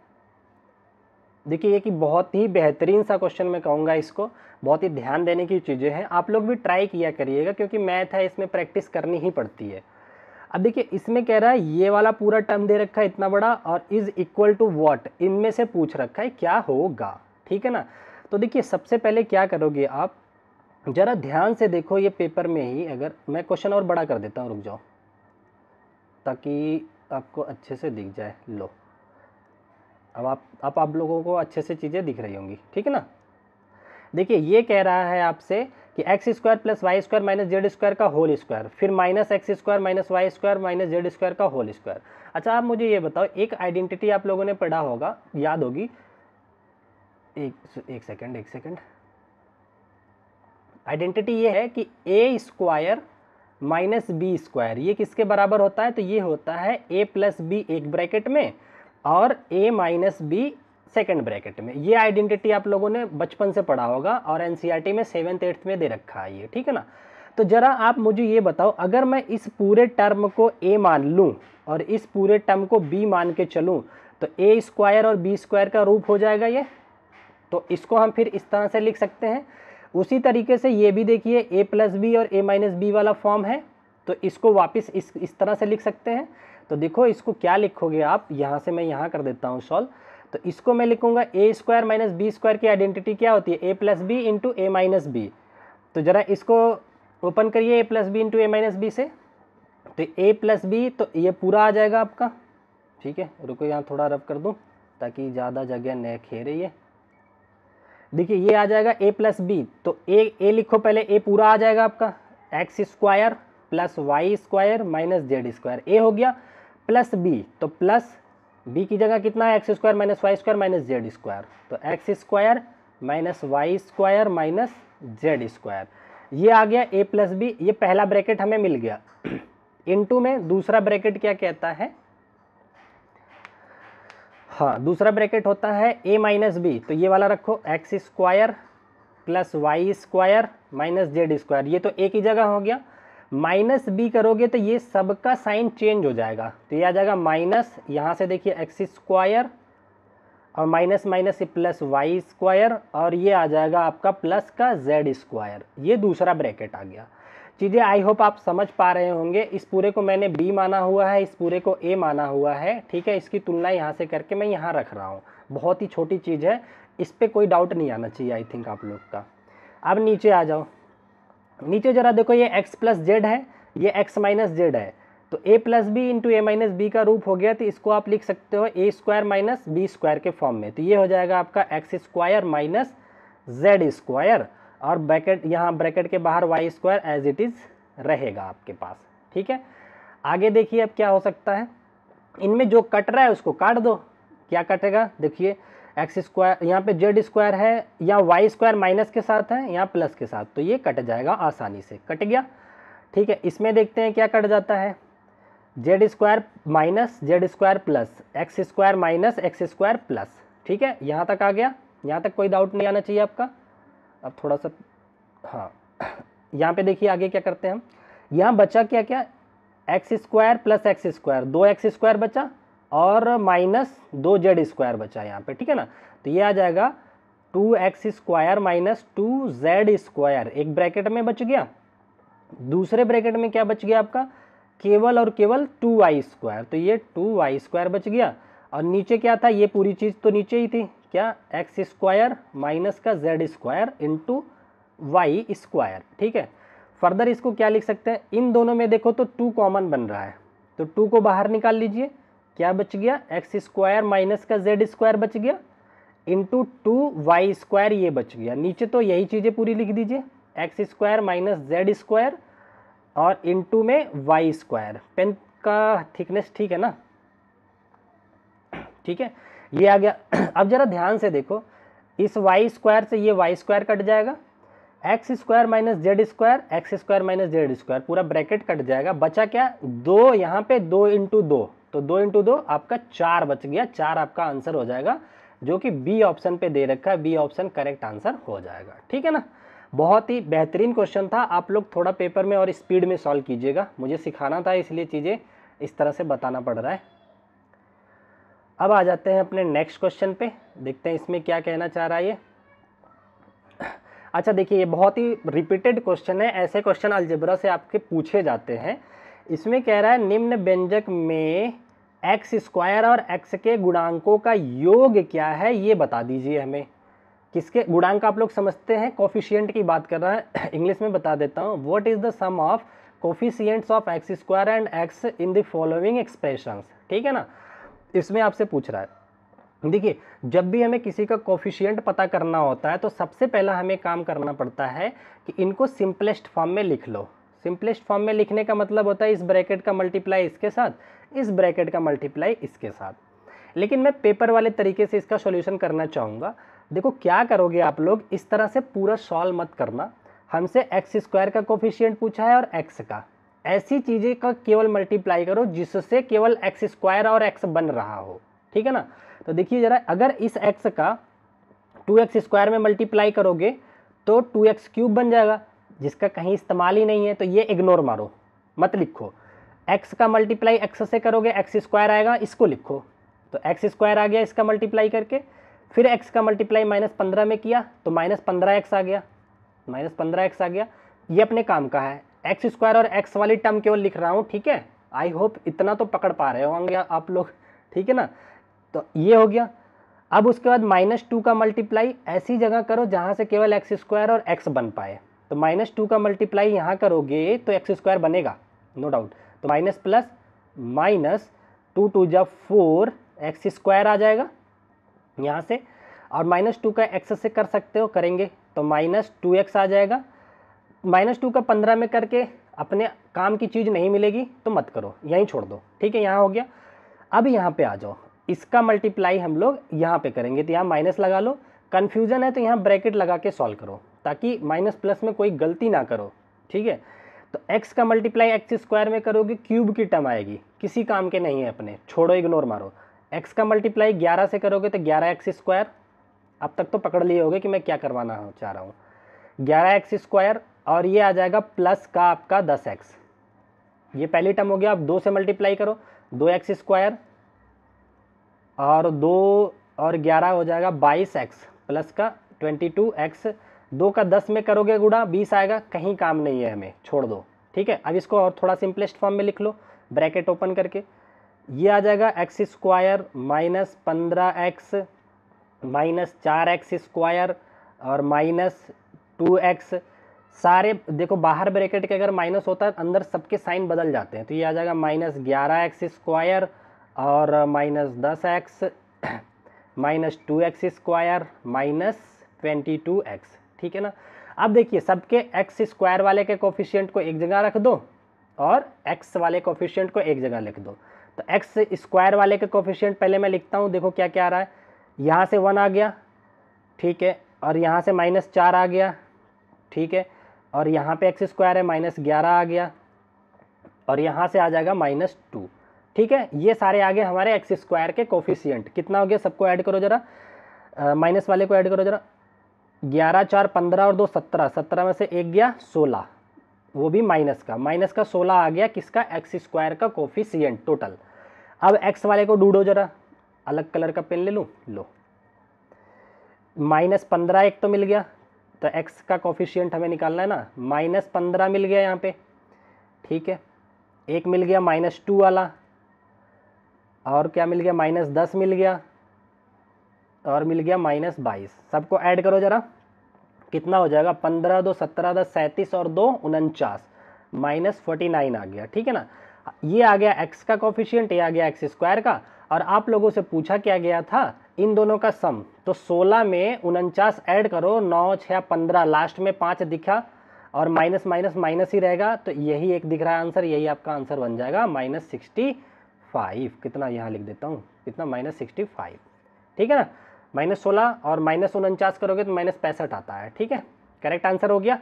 देखिए ये कि बहुत ही बेहतरीन सा क्वेश्चन मैं कहूँगा इसको बहुत ही ध्यान देने की चीज़ें हैं आप लोग भी ट्राई किया करिएगा क्योंकि मैथ है इसमें प्रैक्टिस करनी ही पड़ती है अब देखिए इसमें कह रहा है ये वाला पूरा टर्म दे रखा है इतना बड़ा और इज़ इक्वल टू वॉट इनमें से पूछ रखा है क्या होगा ठीक है ना तो देखिए सबसे पहले क्या करोगे आप ज़रा ध्यान से देखो ये पेपर में ही अगर मैं क्वेश्चन और बड़ा कर देता हूँ रुक जाओ ताकि आपको अच्छे से दिख जाए लो अब आप आप, आप लोगों को अच्छे से चीज़ें दिख रही होंगी ठीक है ना देखिए ये कह रहा है आपसे कि X square plus Y square minus Z square का होल स्क्वायर फिर minus X square minus Y square minus Z square का होल स्क्वायर अच्छा आप मुझे ये बताओ एक आइडेंटिटी आप लोगों ने पढ़ा होगा याद होगी एक एक सेकंड एक सेकंड आइडेंटिटी ये है कि A square minus B square ये किसके बराबर होता है तो ये होता है ए प्लस बी एक ब्रैकेट में और A minus B second bracket में ये आइडेंटिटी आप लोगों ने बचपन से पढ़ा होगा और एन e में सेवन्थ एट्थ में दे रखा है ये ठीक है ना तो ज़रा आप मुझे ये बताओ अगर मैं इस पूरे टर्म को ए मान लूँ और इस पूरे टर्म को बी मान के चलूँ तो ए स्क्वायर और बी स्क्वायर का रूप हो जाएगा ये तो इसको हम फिर इस तरह से लिख सकते हैं उसी तरीके से ये भी देखिए ए प्लस बी और ए माइनस बी वाला फॉर्म है तो इसको वापस इस इस तरह से लिख सकते हैं तो देखो इसको क्या लिखोगे आप यहाँ से मैं यहाँ कर देता हूँ सॉल्व तो इसको मैं लिखूँगा A square minus B square की आइडेंटिटी क्या होती है A plus B into A minus B तो ज़रा इसको ओपन करिए A plus B into A minus B से तो ए प्लस बी तो ये पूरा आ जाएगा आपका ठीक है रुको यहाँ थोड़ा रब कर दूँ ताकि ज़्यादा जगह न रही है देखिए ये आ जाएगा ए प्लस बी तो ए ए लिखो पहले ए पूरा आ जाएगा आपका X square plus Y square minus Z square A हो गया प्लस बी तो प्लस बी की जगह कितना है X square minus Y square minus Z square तो X square minus Y square minus Z square ये आ गया ए प्लस बी ये पहला ब्रैकेट हमें मिल गया इनटू में दूसरा ब्रैकेट क्या कहता है हाँ दूसरा ब्रैकेट होता है ए माइनस बी तो ये वाला रखो X square plus Y square minus Z square ये तो एक की जगह हो गया माइनस बी करोगे तो ये सबका साइन चेंज हो जाएगा तो ये आ जाएगा माइनस यहाँ से देखिए एक्स स्क्वायर और माइनस माइनस से प्लस वाई स्क्वायर और ये आ जाएगा आपका प्लस का जेड स्क्वायर ये दूसरा ब्रैकेट आ गया चीज़ें आई होप आप समझ पा रहे होंगे इस पूरे को मैंने बी माना हुआ है इस पूरे को ए माना हुआ है ठीक है इसकी तुलना यहाँ से करके मैं यहाँ रख रहा हूँ बहुत ही छोटी चीज़ है इस पर कोई डाउट नहीं आना चाहिए आई थिंक आप लोग का अब नीचे आ जाओ नीचे ज़रा देखो ये एक्स प्लस जेड है ये एक्स माइनस जेड है तो A plus B into A minus B का रूप हो गया तो इसको आप लिख सकते हो A square minus B square के फॉर्म में तो ये हो जाएगा आपका X square minus Z square और ब्रैकेट यहाँ ब्रैकेट के बाहर Y square as it is रहेगा आपके पास ठीक है आगे देखिए अब क्या हो सकता है इनमें जो कट रहा है उसको काट दो क्या कटेगा देखिए एक्स स्क्वायर यहाँ पे जेड स्क्वायर है या वाई स्क्वायर माइनस के साथ है या प्लस के साथ तो ये कट जाएगा आसानी से कट गया ठीक है इसमें देखते हैं क्या कट जाता है Z square minus Z square plus X square minus X square plus ठीक है यहाँ तक आ गया यहाँ तक कोई डाउट नहीं आना चाहिए आपका अब थोड़ा सा हाँ यहाँ पे देखिए आगे क्या करते हैं हम यहाँ बचा क्या क्या X square plus X square दो एक्स स्क्वायर बचा और माइनस दो जेड स्क्वायर बचा यहाँ पे ठीक है ना तो ये आ जाएगा two X square minus two Z square एक ब्रैकेट में बच गया दूसरे ब्रैकेट में क्या बच गया आपका केवल और केवल टू वाई स्क्वायर तो ये टू वाई स्क्वायर बच गया और नीचे क्या था ये पूरी चीज़ तो नीचे ही थी क्या एक्स स्क्वायर माइनस का Z square into Y square ठीक है फर्दर इसको क्या लिख सकते हैं इन दोनों में देखो तो टू कॉमन बन रहा है तो टू को बाहर निकाल लीजिए क्या बच गया एक्स स्क्वायर माइनस का जेड स्क्वायर बच गया इंटू टू वाई स्क्वायर ये बच गया नीचे तो यही चीज़ें पूरी लिख दीजिए X square minus Z square और इंटू में वाई स्क्वायर पेन का थिकनेस ठीक है ना ठीक है ये आ गया अब ज़रा ध्यान से देखो इस वाई स्क्वायर से ये वाई स्क्वायर कट जाएगा X square minus Z square X square minus Z square पूरा ब्रैकेट कट जाएगा बचा क्या दो यहाँ पे दो इंटू दो तो दो इंटू दो आपका चार बच गया चार आपका आंसर हो जाएगा जो कि बी ऑप्शन पे दे रखा है बी ऑप्शन करेक्ट आंसर हो जाएगा ठीक है ना बहुत ही बेहतरीन क्वेश्चन था आप लोग थोड़ा पेपर में और स्पीड में सॉल्व कीजिएगा मुझे सिखाना था इसलिए चीज़ें इस तरह से बताना पड़ रहा है अब आ जाते हैं अपने नेक्स्ट क्वेश्चन पे देखते हैं इसमें क्या कहना चाह रहा है ये अच्छा देखिए ये बहुत ही रिपीटेड क्वेश्चन है ऐसे क्वेश्चन अल्जेब्रा से आपके पूछे जाते हैं इसमें कह रहा है निम्न व्यंजक में एक्स स्क्वायर और एक्स के गुणांकों का योग क्या है ये बता दीजिए हमें किसके गुणांक आप लोग समझते हैं कॉफिशियंट की बात कर रहा है इंग्लिश में बता देता हूँ what is the sum of coefficients of X square and X in the following expressions ठीक है ना इसमें आपसे पूछ रहा है देखिए जब भी हमें किसी का कोफिशियंट पता करना होता है तो सबसे पहला हमें काम करना पड़ता है कि इनको सिंपलेस्ट फॉर्म में लिख लो सिंपलेस्ट फॉर्म में लिखने का मतलब होता है इस ब्रैकेट का मल्टीप्लाई इसके साथ इस ब्रैकेट का मल्टीप्लाई इसके साथ लेकिन मैं पेपर वाले तरीके से इसका सॉल्यूशन करना चाहूँगा देखो क्या करोगे आप लोग इस तरह से पूरा सॉल्व मत करना हमसे एक्स स्क्वायर का कोफिशियंट पूछा है और एक्स का ऐसी चीज़ें का केवल मल्टीप्लाई करो जिससे केवल एक्स स्क्वायर और एक्स बन रहा हो ठीक है ना तो देखिए ज़रा अगर इस एक्स का टू एक्स स्क्वायर में मल्टीप्लाई करोगे तो टू एक्स क्यूब बन जाएगा जिसका कहीं इस्तेमाल ही नहीं है तो ये इग्नोर मारो मत लिखो एक्स का मल्टीप्लाई एक्स से करोगे एक्स स्क्वायर आएगा इसको लिखो तो एक्स स्क्वायर आ गया इसका मल्टीप्लाई करके फिर एक्स का मल्टीप्लाई माइनस पंद्रह में किया तो माइनस पंद्रह एक्स आ गया माइनस पंद्रह एक्स आ गया ये अपने काम का है एक्स स्क्वायर और एक्स वाली टर्म केवल लिख रहा हूँ ठीक है आई होप इतना तो पकड़ पा रहे होंगे आप लोग ठीक है ना तो ये हो गया अब उसके बाद माइनस टू का मल्टीप्लाई ऐसी जगह करो जहाँ से केवल एक्स स्क्वायर और एक्स बन पाए तो माइनस टू का मल्टीप्लाई यहाँ करोगे तो एक्स स्क्वायर बनेगा नो डाउट तो minus plus minus two two जब फोर एक्स स्क्वायर आ जाएगा यहाँ से और माइनस टू का एक्स से कर सकते हो करेंगे तो माइनस टू एक्स आ जाएगा माइनस टू का पंद्रह में करके अपने काम की चीज़ नहीं मिलेगी तो मत करो यहीं छोड़ दो ठीक है यहाँ हो गया अब यहाँ पे आ जाओ इसका मल्टीप्लाई हम लोग यहाँ पे करेंगे तो यहाँ माइनस लगा लो कन्फ्यूजन है तो यहाँ ब्रैकेट लगा के सॉल्व करो ताकि माइनस प्लस में कोई गलती ना करो ठीक है तो एक्स का मल्टीप्लाई एक्स स्क्वायर में करोगे क्यूब की टर्म आएगी किसी काम के नहीं है अपने छोड़ो इग्नोर मारो एक्स का मल्टीप्लाई ग्यारह से करोगे तो ग्यारह एक्स स्क्वायर अब तक तो पकड़ लिए होगे कि मैं क्या करवाना चाह रहा हूँ ग्यारह एक्स स्क्वायर और ये आ जाएगा प्लस का आपका दस एक्स ये पहली टर्म हो गया आप दो से मल्टीप्लाई करो दो एक्स स्क्वायर और दो और ग्यारह हो जाएगा बाईस एक्स प्लस का ट्वेंटी टू एक्स दो का दस में करोगे गुड़ा बीस आएगा कहीं काम नहीं है हमें छोड़ दो ठीक है अब इसको और थोड़ा सिंपलेस्ट फॉर्म में लिख लो ब्रैकेट ओपन करके ये आ जाएगा एक्स स्क्वायर माइनस पंद्रह एक्स माइनस चार एक्स स्क्वायर और माइनस टू एक्स सारे देखो बाहर ब्रैकेट के अगर माइनस होता है अंदर सबके साइन बदल जाते हैं तो ये आ जाएगा माइनस ग्यारह एक्स स्क्वायर और माइनस दस X minus two X square minus twenty two X ठीक है ना अब देखिए सबके एक्स स्क्वायर वाले के कोफिशियंट को एक जगह रख दो और एक्स वाले कोफिशियंट को एक जगह लिख दो तो एक्स स्क्वायर वाले के कोफिशियंट पहले मैं लिखता हूँ देखो क्या क्या आ रहा है यहाँ से वन आ गया ठीक है और यहाँ से माइनस चार आ गया ठीक है और यहाँ पे एक्स स्क्वायर है माइनस ग्यारह आ गया और यहाँ से आ जाएगा माइनस टू ठीक है ये सारे आगे हमारे एक्स स्क्वायर के कोफिशियंट कितना हो गया सबको ऐड करो जरा माइनस वाले को ऐड करो जरा ग्यारह चार पंद्रह और दो सत्रह सत्रह में से एक गया सोलह वो भी माइनस का माइनस का सोलह आ गया किसका एक्स स्क्वायर का कोफिशियंट टोटल अब एक्स वाले को डूडो जरा अलग कलर का पेन ले लूँ लो माइनस पंद्रह एक तो मिल गया तो एक्स का कॉफिशियंट हमें निकालना है ना माइनस पंद्रह मिल गया यहाँ पे ठीक है एक मिल गया माइनस टू वाला और क्या मिल गया माइनस दस मिल गया और मिल गया माइनस बाईस सबको ऐड करो ज़रा कितना हो जाएगा पंद्रह दो सत्रह दस सैंतीस और दो उनचास माइनस फोर्टी नाइन आ गया ठीक है ना ये आ गया एक्स का कॉफिशियंट ये आ गया एक्स स्क्वायर का और आप लोगों से पूछा क्या गया था इन दोनों का सम तो 16 में उनचास ऐड करो नौ छः पंद्रह लास्ट में पाँच दिखा और माइनस माइनस माइनस ही रहेगा तो यही एक दिख रहा है आंसर यही आपका आंसर बन जाएगा माइनस सिक्सटी फाइव कितना यहाँ लिख देता हूँ कितना माइनस सिक्सटी फाइव ठीक है ना माइनस सोलह और माइनस उनचास करोगे तो माइनस पैंसठ आता है ठीक है करेक्ट आंसर हो गया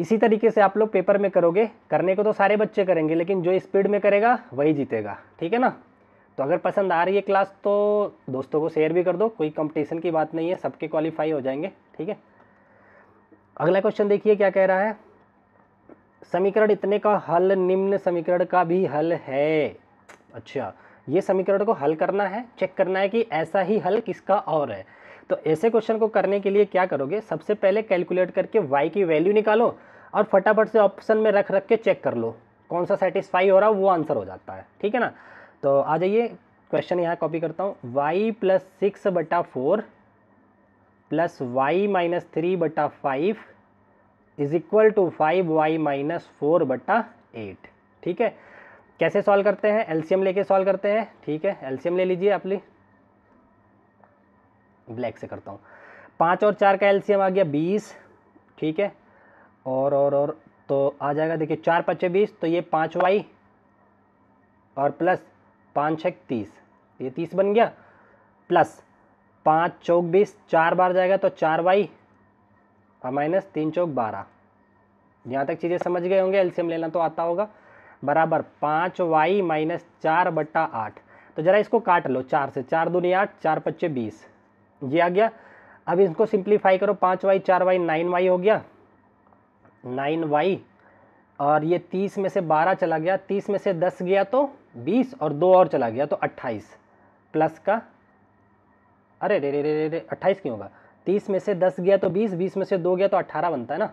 इसी तरीके से आप लोग पेपर में करोगे करने को तो सारे बच्चे करेंगे लेकिन जो स्पीड में करेगा वही जीतेगा ठीक है ना तो अगर पसंद आ रही है क्लास तो दोस्तों को शेयर भी कर दो कोई कंपटीशन की बात नहीं है सबके क्वालिफाई हो जाएंगे ठीक है अगला क्वेश्चन देखिए क्या कह रहा है समीकरण इतने का हल निम्न समीकरण का भी हल है अच्छा ये समीकरण को हल करना है चेक करना है कि ऐसा ही हल किसका और है तो ऐसे क्वेश्चन को करने के लिए क्या करोगे सबसे पहले कैलकुलेट करके वाई की वैल्यू निकालो और फटाफट से ऑप्शन में रख रख के चेक कर लो कौन सा सेटिस्फाई हो रहा है वो आंसर हो जाता है ठीक है ना तो आ जाइए क्वेश्चन यहाँ कॉपी करता हूँ वाई प्लस सिक्स बटा four plus Y minus three बटा five is equal to five Y minus four बटा एट ठीक है कैसे सॉल्व करते हैं एलसीएम लेके सॉल्व करते हैं ठीक है एलसीएम ले लीजिए आप ली ब्लैक से करता हूँ पाँच और चार का एलसीएम आ गया बीस ठीक है और और और तो आ जाएगा देखिए चार पच्चे बीस तो ये पाँच वाई और प्लस पाँच छः तीस ये तीस बन गया प्लस पाँच चौक बीस चार बार जाएगा तो चार बाई और माइनस तीन चौक बारह यहाँ तक चीज़ें समझ गए होंगे एलसीएम लेना तो आता होगा बराबर पाँच वाई माइनस चार बट्टा आठ तो ज़रा इसको काट लो चार से चार दूनी आठ चार पच्चे बीस ये आ गया अब इसको सिंप्लीफाई करो पाँच वाई चार वाई नाइन वाई हो गया नाइन वाई और ये तीस में से बारह चला गया तीस में से दस गया तो बीस और दो और चला गया तो अट्ठाईस प्लस का अरे रे रे रे रे रे अट्ठाईस क्यों होगा तीस में से दस गया तो बीस बीस में से दो गया तो अट्ठारह बनता है ना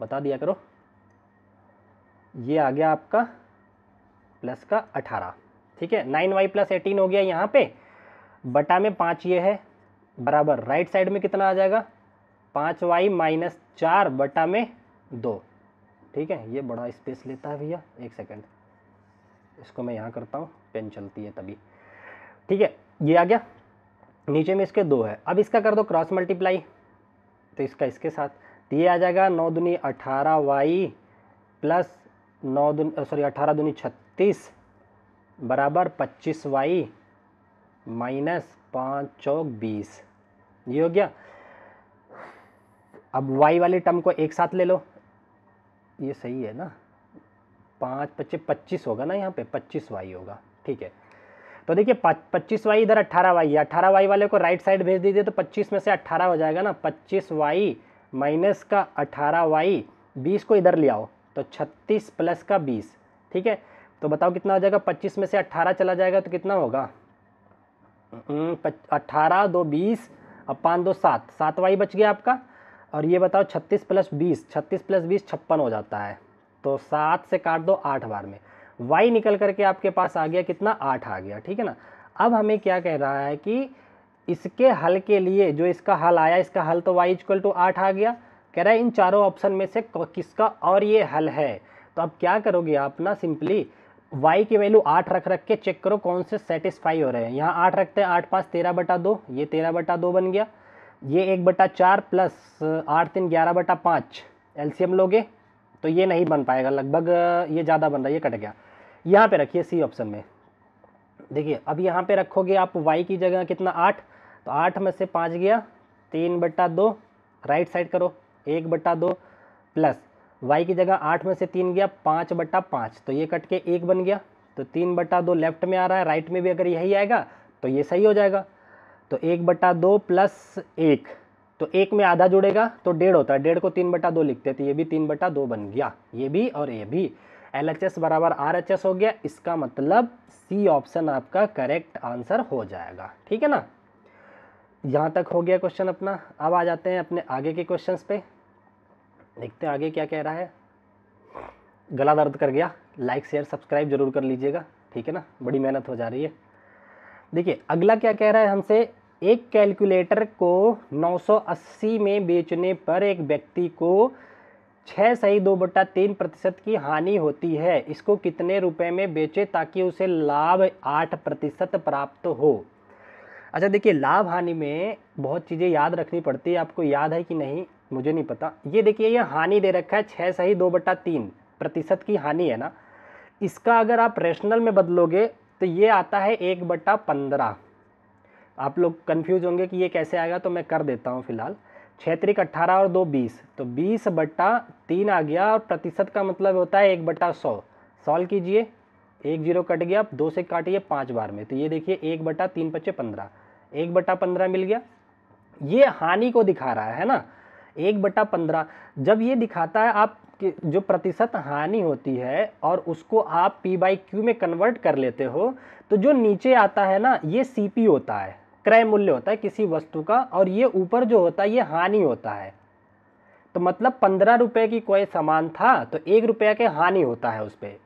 बता दिया करो ये आ गया आपका प्लस का अठारह ठीक है नाइन वाई प्लस एटीन हो गया यहाँ पे बटा में पाँच ये है बराबर राइट साइड में कितना आ जाएगा पाँच वाई माइनस चार बटा में दो ठीक है ये बड़ा स्पेस लेता है भैया एक सेकंड इसको मैं यहाँ करता हूँ पेन चलती है तभी ठीक है ये आ गया नीचे में इसके दो है अब इसका कर दो क्रॉस मल्टीप्लाई तो इसका इसके साथ तो ये आ जाएगा नौ दुनी अठारह वाई प्लस नौ दुन सॉरी अठारह दुनी छत्तीस बराबर पच्चीस वाई माइनस पाँच चौक बीस ये हो गया अब वाई वाले टर्म को एक साथ ले लो ये सही है ना पाँच पच्चीस पच्चीस होगा ना यहाँ पे पच्चीस वाई होगा ठीक है तो देखिए पच्चीस वाई इधर अट्ठारह वाई है अट्ठारह वाई वाले को राइट साइड भेज दीजिए तो पच्चीस में से अट्ठारह हो जाएगा ना पच्चीस वाई माइनस का अट्ठारह वाई बीस को इधर ले आओ तो छत्तीस प्लस का बीस ठीक है तो बताओ कितना हो जाएगा पच्चीस में से अट्ठारह चला जाएगा तो कितना होगा हम्म, अट्ठारह दो बीस और पाँच दो सात सात वाई बच गया आपका और ये बताओ छत्तीस प्लस बीस छत्तीस प्लस बीस छप्पन हो जाता है तो सात से काट दो आठ बार में वाई निकल करके आपके पास आ गया कितना आठ आ गया ठीक है ना अब हमें क्या कह रहा है कि इसके हल के लिए जो इसका हल आया इसका हल तो वाई इक्वल टू आठ आ गया कह रहा है इन चारों ऑप्शन में से किसका और ये हल है तो अब क्या करोगे आप ना सिंपली y की वैल्यू आठ रख रख के चेक करो कौन से सेटिस्फाई हो रहे हैं यहाँ आठ रखते हैं आठ पाँच तेरह बटा दो ये तेरह बटा दो बन गया ये एक बटा चार प्लस आठ तीन ग्यारह बटा पाँच एल्सीयम लोगे तो ये नहीं बन पाएगा लगभग ये ज़्यादा बन रहा है ये कट गया यहाँ पे रखिए सी ऑप्शन में देखिए अब यहाँ पे रखोगे आप वाई की जगह कितना आठ तो आठ में से पाँच गया तीन बट्टा दो राइट साइड करो एक बट्टा दो प्लस वाई की जगह आठ में से तीन गया पाँच बट्टा पाँच तो ये कट के एक बन गया तो तीन बट्टा दो लेफ्ट में आ रहा है राइट में भी अगर यही आएगा तो ये सही हो जाएगा तो एक बट्टा दो प्लस एक तो एक में आधा जुड़ेगा तो डेढ़ होता है डेढ़ को तीन बटा दो लिखते थे तो ये भी तीन बटा दो बन गया ये भी और ये भी एल एच एस बराबर आर एच एस हो गया इसका मतलब सी ऑप्शन आपका करेक्ट आंसर हो जाएगा ठीक है ना यहाँ तक हो गया क्वेश्चन अपना अब आ जाते हैं अपने आगे के क्वेश्चन पे देखते हैं आगे क्या कह रहा है गला दर्द कर गया लाइक शेयर सब्सक्राइब जरूर कर लीजिएगा ठीक है ना बड़ी मेहनत हो जा रही है देखिए अगला क्या कह रहा है हमसे एक कैलकुलेटर को 980 में बेचने पर एक व्यक्ति को छः सही दो बटा तीन प्रतिशत की हानि होती है इसको कितने रुपए में बेचे ताकि उसे लाभ आठ प्रतिशत प्राप्त हो अच्छा देखिए लाभ हानि में बहुत चीज़ें याद रखनी पड़ती है आपको याद है कि नहीं मुझे नहीं पता ये देखिए ये हानि दे रखा है छः सही दो बटा तीन प्रतिशत की हानि है ना इसका अगर आप रेशनल में बदलोगे तो ये आता है एक बटा पंद्रह आप लोग कन्फ्यूज होंगे कि ये कैसे आएगा तो मैं कर देता हूँ फिलहाल छः अट्ठारह और दो बीस तो बीस बट्टा तीन आ गया और प्रतिशत का मतलब होता है एक बट्टा सौ सॉल्व कीजिए एक जीरो कट गया आप दो से काटिए पाँच बार में तो ये देखिए एक बट्टा तीन पच्चे पंद्रह एक बट्टा पंद्रह मिल गया ये हानि को दिखा रहा है ना एक बटा पंद्रह जब ये दिखाता है आप जो प्रतिशत हानि होती है और उसको आप पी बाई क्यू में कन्वर्ट कर लेते हो तो जो नीचे आता है ना ये सी पी होता है क्रय मूल्य होता है किसी वस्तु का और ये ऊपर जो होता है ये हानि होता है तो मतलब पंद्रह रुपये की कोई सामान था तो एक रुपया के हानि होता है उस पर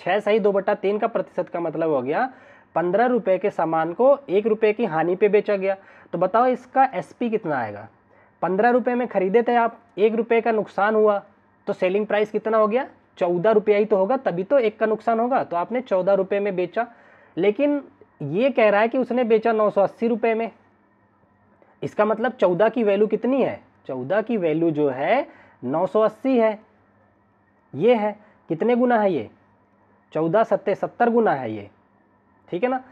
छः सही दो बटा तीन का प्रतिशत का मतलब हो गया पंद्रह रुपये के सामान को एक रुपये की हानि पे बेचा गया तो बताओ इसका एसपी कितना आएगा पंद्रह रुपये में ख़रीदे थे आप एक रुपये का नुकसान हुआ तो सेलिंग प्राइस कितना हो गया चौदह रुपया ही तो होगा तभी तो एक का नुकसान होगा तो आपने चौदह रुपये में बेचा लेकिन ये कह रहा है कि उसने बेचा नौ सौ अस्सी रुपये में इसका मतलब चौदह की वैल्यू कितनी है चौदह की वैल्यू जो है नौ सौ अस्सी है ये है कितने गुना है ये चौदह सत्ते सत्तर गुना है ये ठीक है ना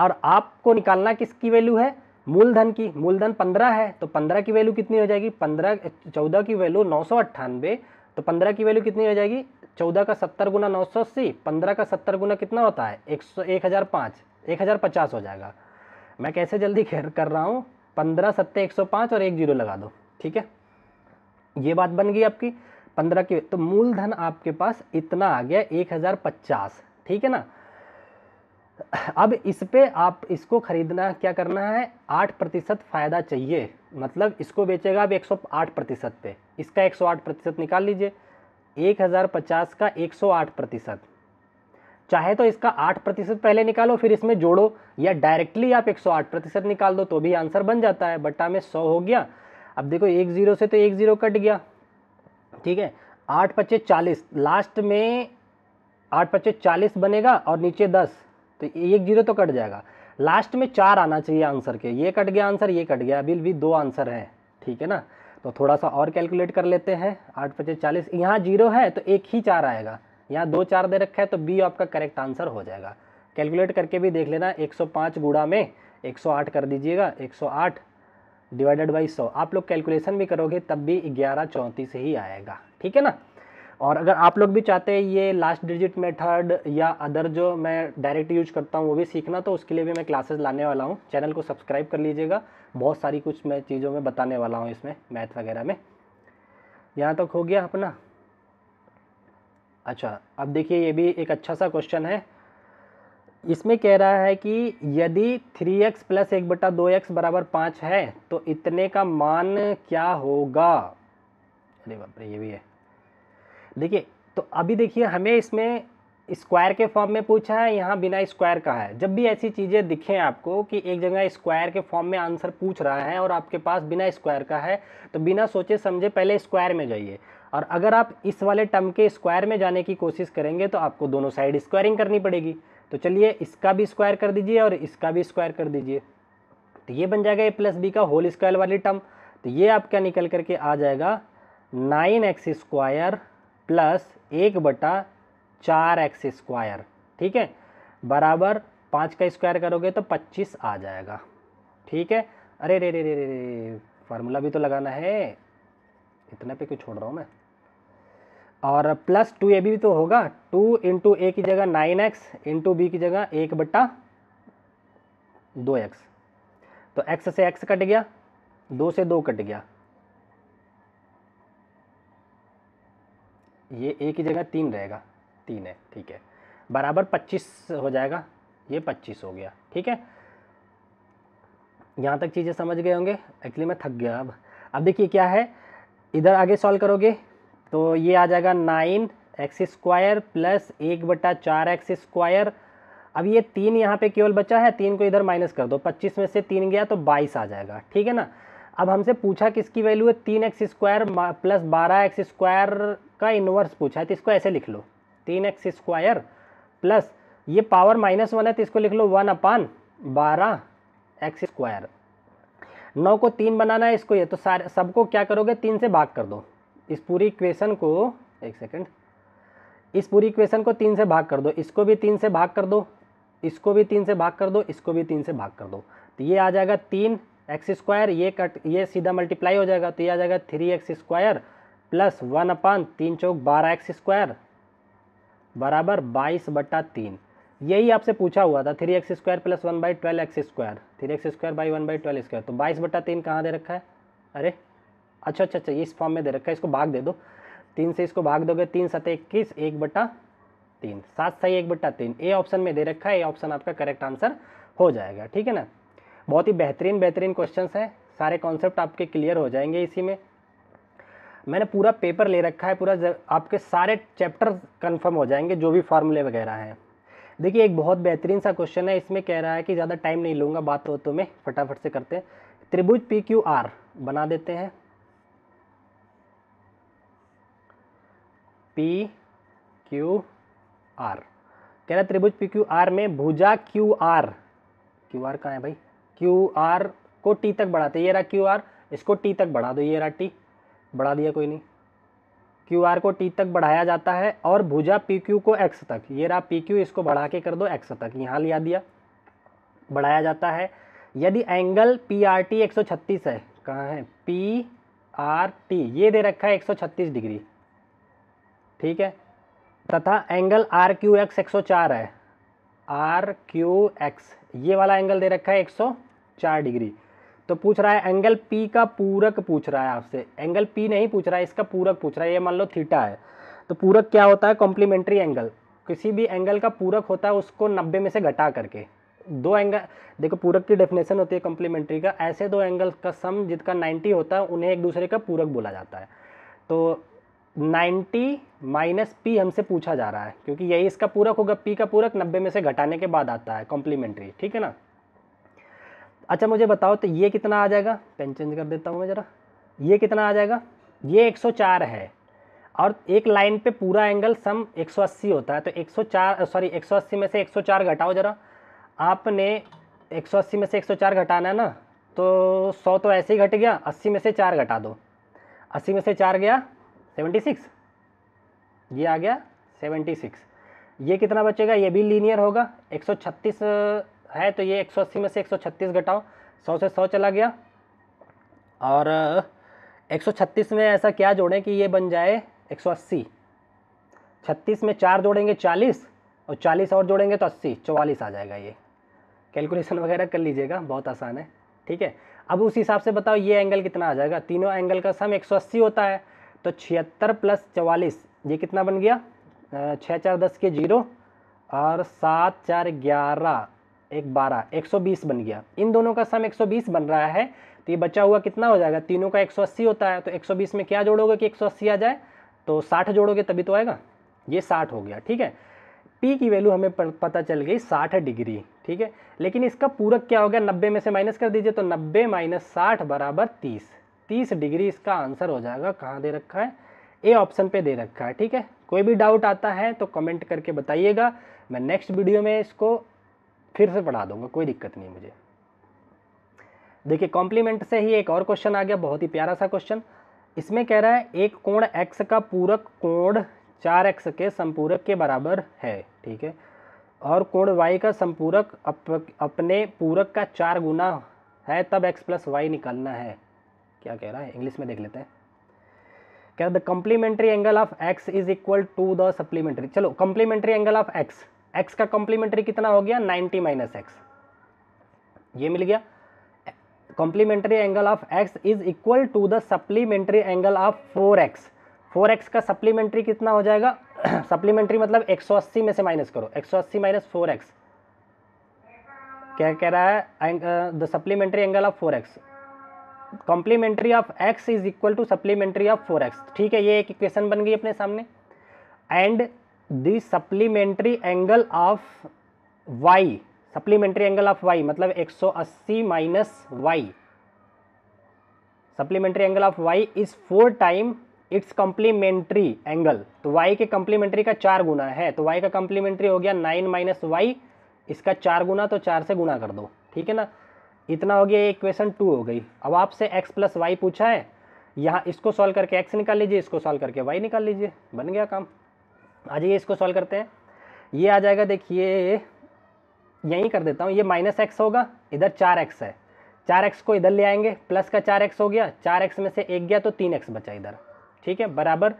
और आपको निकालना किसकी वैल्यू है मूलधन की मूलधन पंद्रह है तो पंद्रह की वैल्यू कितनी हो जाएगी पंद्रह चौदह की वैल्यू नौ सौ अट्ठानवे तो पंद्रह की वैल्यू कितनी हो जाएगी चौदह का सत्तर गुना नौ सौ अस्सी पंद्रह का सत्तर गुना कितना होता है एक सौ एक हज़ार पाँच एक हज़ार पचास हो जाएगा मैं कैसे जल्दी खैर कर रहा हूँ पंद्रह सत्ते एक सौ पाँच और एक जीरो लगा दो ठीक है ये बात बन गई आपकी पंद्रह की तो मूलधन आपके पास इतना आ गया एक हज़ार पचास ठीक है ना अब इस पे आप इसको खरीदना क्या करना है आठ प्रतिशत फ़ायदा चाहिए मतलब इसको बेचेगा आप एक सौ आठ प्रतिशत पे इसका एक सौ आठ प्रतिशत निकाल लीजिए एक हज़ार पचास का एक सौ आठ प्रतिशत चाहे तो इसका आठ प्रतिशत पहले निकालो फिर इसमें जोड़ो या डायरेक्टली आप एक सौ आठ प्रतिशत निकाल दो तो भी आंसर बन जाता है बट्टा में सौ हो गया अब देखो एक ज़ीरो से तो एक ज़ीरो कट गया ठीक है आठ पच्चे चालीस लास्ट में आठ पच्चे चालीस बनेगा और नीचे दस तो एक ज़ीरो तो कट जाएगा लास्ट में चार आना चाहिए आंसर के ये कट गया आंसर ये कट गया अभी भी दो आंसर हैं ठीक है ना तो थोड़ा सा और कैलकुलेट कर लेते हैं आठ पच्चीस चालीस यहाँ जीरो है तो एक ही चार आएगा यहाँ दो चार दे रखा है तो बी आपका करेक्ट आंसर हो जाएगा कैलकुलेट करके भी देख लेना 105 गुड़ा में 108 कर दीजिएगा 108 डिवाइडेड बाई 100 आप लोग कैलकुलेशन भी करोगे तब भी ग्यारह चौंतीस ही आएगा ठीक है ना और अगर आप लोग भी चाहते हैं ये लास्ट डिजिट मेथड या अदर जो मैं डायरेक्ट यूज करता हूँ वो भी सीखना तो उसके लिए भी मैं क्लासेस लाने वाला हूँ चैनल को सब्सक्राइब कर लीजिएगा बहुत सारी कुछ मैं चीज़ों में बताने वाला हूँ इसमें मैथ वगैरह में यहाँ तक हो गया अपना अच्छा अब देखिए ये भी एक अच्छा सा क्वेश्चन है इसमें कह रहा है कि यदि थ्री एक्स प्लस एक बटा दो एक्स बराबर पाँच है तो इतने का मान क्या होगा अरे बाप रे ये भी है देखिए तो अभी देखिए हमें इसमें स्क्वायर के फॉर्म में पूछा है यहाँ बिना स्क्वायर का है जब भी ऐसी चीज़ें दिखें आपको कि एक जगह स्क्वायर के फॉर्म में आंसर पूछ रहा है और आपके पास बिना स्क्वायर का है तो बिना सोचे समझे पहले स्क्वायर में जाइए और अगर आप इस वाले टर्म के स्क्वायर में जाने की कोशिश करेंगे तो आपको दोनों साइड स्क्वायरिंग करनी पड़ेगी तो चलिए इसका भी स्क्वायर कर दीजिए और इसका भी स्क्वायर कर दीजिए तो ये बन जाएगा ए प्लस बी का होल स्क्वायर वाली टर्म तो ये आपका निकल करके आ जाएगा नाइन एक्स स्क्वायर प्लस एक बटा चार एक्स स्क्वायर ठीक है बराबर पाँच का स्क्वायर करोगे तो पच्चीस आ जाएगा ठीक है अरे रे रे रे रे फार्मूला भी तो लगाना है इतने पे क्यों छोड़ रहा हूँ मैं और प्लस टू ए बी भी तो होगा टू इंटू ए की जगह नाइन एक्स इंटू बी की जगह एक बट्टा दो एक्स तो एक्स से एक्स कट गया दो से दो कट गया ये ए की जगह तीन रहेगा तीन है ठीक है बराबर पच्चीस हो जाएगा ये पच्चीस हो गया ठीक है यहाँ तक चीज़ें समझ गए होंगे एक्चुअली मैं थक गया अब अब देखिए क्या है इधर आगे सॉल्व करोगे तो ये आ जाएगा नाइन एक्स स्क्वायर प्लस एक बटा चार एक्स स्क्वायर अब ये तीन यहाँ पे केवल बचा है तीन को इधर माइनस कर दो पच्चीस में से तीन गया तो बाईस आ जाएगा ठीक है ना अब हमसे पूछा किसकी वैल्यू है तीन एक्स स्क्वायर प्लस बारह एक्स स्क्वायर का इन्वर्स पूछा है तो इसको ऐसे लिख लो तीन एक्स स्क्वायर प्लस ये पावर माइनस वन है तो इसको लिख लो वन अपान बारह एक्स स्क्वायर नौ को तीन बनाना है इसको ये तो सारे सबको क्या करोगे तीन से भाग कर दो इस पूरी इक्वेशन को एक सेकेंड इस पूरी इक्वेशन को तीन से भाग कर दो इसको भी तीन से भाग कर दो इसको भी तीन से भाग कर दो इसको भी तीन से भाग कर दो तो ये आ जाएगा तीन एक्स स्क्वायर ये कट ये सीधा मल्टीप्लाई हो जाएगा तो ये आ जाएगा three X square plus one upon तीन चौक बारह एक्स स्क्वायर बराबर बाईस बट्टा तीन यही आपसे पूछा हुआ था three X square plus one by twelve X square three X square by one by twelve square तो बाईस बट्टा तीन कहाँ दे रखा है अरे अच्छा अच्छा अच्छा इस फॉर्म में दे रखा है इसको भाग दे दो तीन से इसको भाग दोगे तीन सत इक्कीस एक बट्टा तीन सात सही एक बट्टा तीन ए ऑप्शन में दे रखा है ए ऑप्शन आपका करेक्ट आंसर हो जाएगा ठीक है ना बहुत ही बेहतरीन बेहतरीन क्वेश्चन है सारे कॉन्सेप्ट आपके क्लियर हो जाएंगे इसी में मैंने पूरा पेपर ले रखा है पूरा आपके सारे चैप्टर कन्फर्म हो जाएंगे जो भी फार्मूले वगैरह हैं देखिए एक बहुत बेहतरीन सा क्वेश्चन है इसमें कह रहा है कि ज़्यादा टाइम नहीं लूँगा बात हो तो मैं फटाफट से करते हैं त्रिभुज पी क्यू आर बना देते हैं पी क्यू आर कह रहा है त्रिभुज पी क्यू आर में भुजा क्यू आर क्यू आर कहाँ है भाई क्यू आर को टी तक बढ़ाते ये रहा क्यू आर इसको टी तक बढ़ा दो ये रहा टी बढ़ा दिया कोई नहीं क्यू आर को टी तक बढ़ाया जाता है और भुजा पी क्यू को एक्स तक ये रहा पी क्यू इसको बढ़ा के कर दो एक्स तक यहाँ लिया दिया बढ़ाया जाता है यदि एंगल पी आर टी एक सौ छत्तीस है कहाँ है पी आर टी ये दे रखा है एक सौ छत्तीस डिग्री ठीक है तथा एंगल आर क्यू एक्स एक सौ चार है आर क्यू एक्स ये वाला एंगल दे रखा है एक सौ चार डिग्री तो पूछ रहा है एंगल पी का पूरक पूछ रहा है आपसे एंगल पी नहीं पूछ रहा है इसका पूरक पूछ रहा है ये मान लो थीटा है तो पूरक क्या होता है कॉम्प्लीमेंट्री एंगल किसी भी एंगल का पूरक होता है उसको नब्बे में से घटा करके दो एंगल देखो पूरक की डेफिनेशन होती है कॉम्प्लीमेंट्री का ऐसे दो एंगल का सम जिसका नाइन्टी होता है उन्हें एक दूसरे का पूरक बोला जाता है तो 90 माइनस पी हमसे पूछा जा रहा है क्योंकि यही इसका पूरक होगा पी का पूरक 90 में से घटाने के बाद आता है कॉम्प्लीमेंट्री ठीक है ना अच्छा मुझे बताओ तो ये कितना आ जाएगा पेन चेंज कर देता हूँ मैं ज़रा ये कितना आ जाएगा ये 104 है और एक लाइन पे पूरा एंगल सम 180 होता है तो 104 सॉरी 180 में से 104 घटाओ ज़रा आपने 180 में से 104 घटाना है ना तो 100 तो ऐसे ही घट गया 80 में से चार घटा दो 80 में से चार गया 76 ये आ गया 76 ये कितना बचेगा ये भी लीनियर होगा है तो ये 180 में से 136 घटाओ 100 से 100 चला गया और 136 में ऐसा क्या जोड़ें कि ये बन जाए 180 36 में चार जोड़ेंगे 40 और 40 और जोड़ेंगे तो 80 44 आ जाएगा ये कैलकुलेशन वगैरह कर लीजिएगा बहुत आसान है ठीक है अब उस हिसाब से बताओ ये एंगल कितना आ जाएगा तीनों एंगल का सम एक होता है तो छिहत्तर प्लस चवालीस ये कितना बन गया छः चार दस के जीरो और सात चार ग्यारह एक बारह एक सौ बीस बन गया इन दोनों का सम एक सौ बीस बन रहा है तो ये बचा हुआ कितना हो जाएगा तीनों का एक सौ अस्सी होता है तो एक सौ बीस में क्या जोड़ोगे कि एक सौ अस्सी आ जाए तो साठ जोड़ोगे तभी तो आएगा ये साठ हो गया ठीक है पी की वैल्यू हमें पता चल गई साठ डिग्री ठीक है लेकिन इसका पूरक क्या हो गया नब्बे में से माइनस कर दीजिए तो नब्बे माइनस साठ बराबर तीस तीस डिग्री इसका आंसर हो जाएगा कहाँ दे रखा है ए ऑप्शन पे दे रखा है ठीक है कोई भी डाउट आता है तो कमेंट करके बताइएगा मैं नेक्स्ट वीडियो में इसको फिर से पढ़ा दूंगा कोई दिक्कत नहीं मुझे देखिए कॉम्प्लीमेंट से ही एक और क्वेश्चन आ गया बहुत ही प्यारा सा क्वेश्चन इसमें कह रहा है एक कोण एक्स का पूरक कोण चार एक्स के संपूरक के बराबर है ठीक है और कोण वाई का संपूरक अप, अपने पूरक का चार गुना है तब एक्स प्लस वाई निकालना है क्या कह रहा है इंग्लिश में देख लेते हैं कह रहा the complementary angle of X is equal to the supplementary चलो complementary angle of X X का कॉम्प्लीमेंट्री कितना हो गया नाइन्टी माइनस एक्स ये मिल गया complementary angle of X is equal to the supplementary angle of four X four X का supplementary कितना हो जाएगा सप्लीमेंट्री मतलब 180 में से माइनस करो 180 माइनस फोर एक्स क्या कह रहा है the supplementary angle of four X complementary of X is equal to supplementary of four X ठीक है ये एक इक्वेशन बन गई अपने सामने and the supplementary angle of Y supplementary angle of Y मतलब 180 सौ अस्सी minus Y supplementary angle of Y is four time its complementary angle तो वाई के कम्प्लीमेंट्री का चार गुना है तो वाई का कम्प्लीमेंट्री हो गया नाइन माइनस वाई इसका चार गुना तो चार से गुना कर दो ठीक है ना इतना हो गया इक्वेशन टू हो गई अब आपसे एक्स प्लस वाई पूछा है यहाँ इसको सॉल्व करके एक्स निकाल लीजिए इसको सॉल्व करके वाई निकाल लीजिए बन गया काम आ जाइए इसको सॉल्व करते हैं ये आ जाएगा देखिए यहीं कर देता हूँ ये माइनस एक्स होगा इधर चार एक्स है चार एक्स को इधर ले आएंगे प्लस का चार एक्स हो गया चार एक्स में से एक गया तो तीन एक्स बचा इधर ठीक है बराबर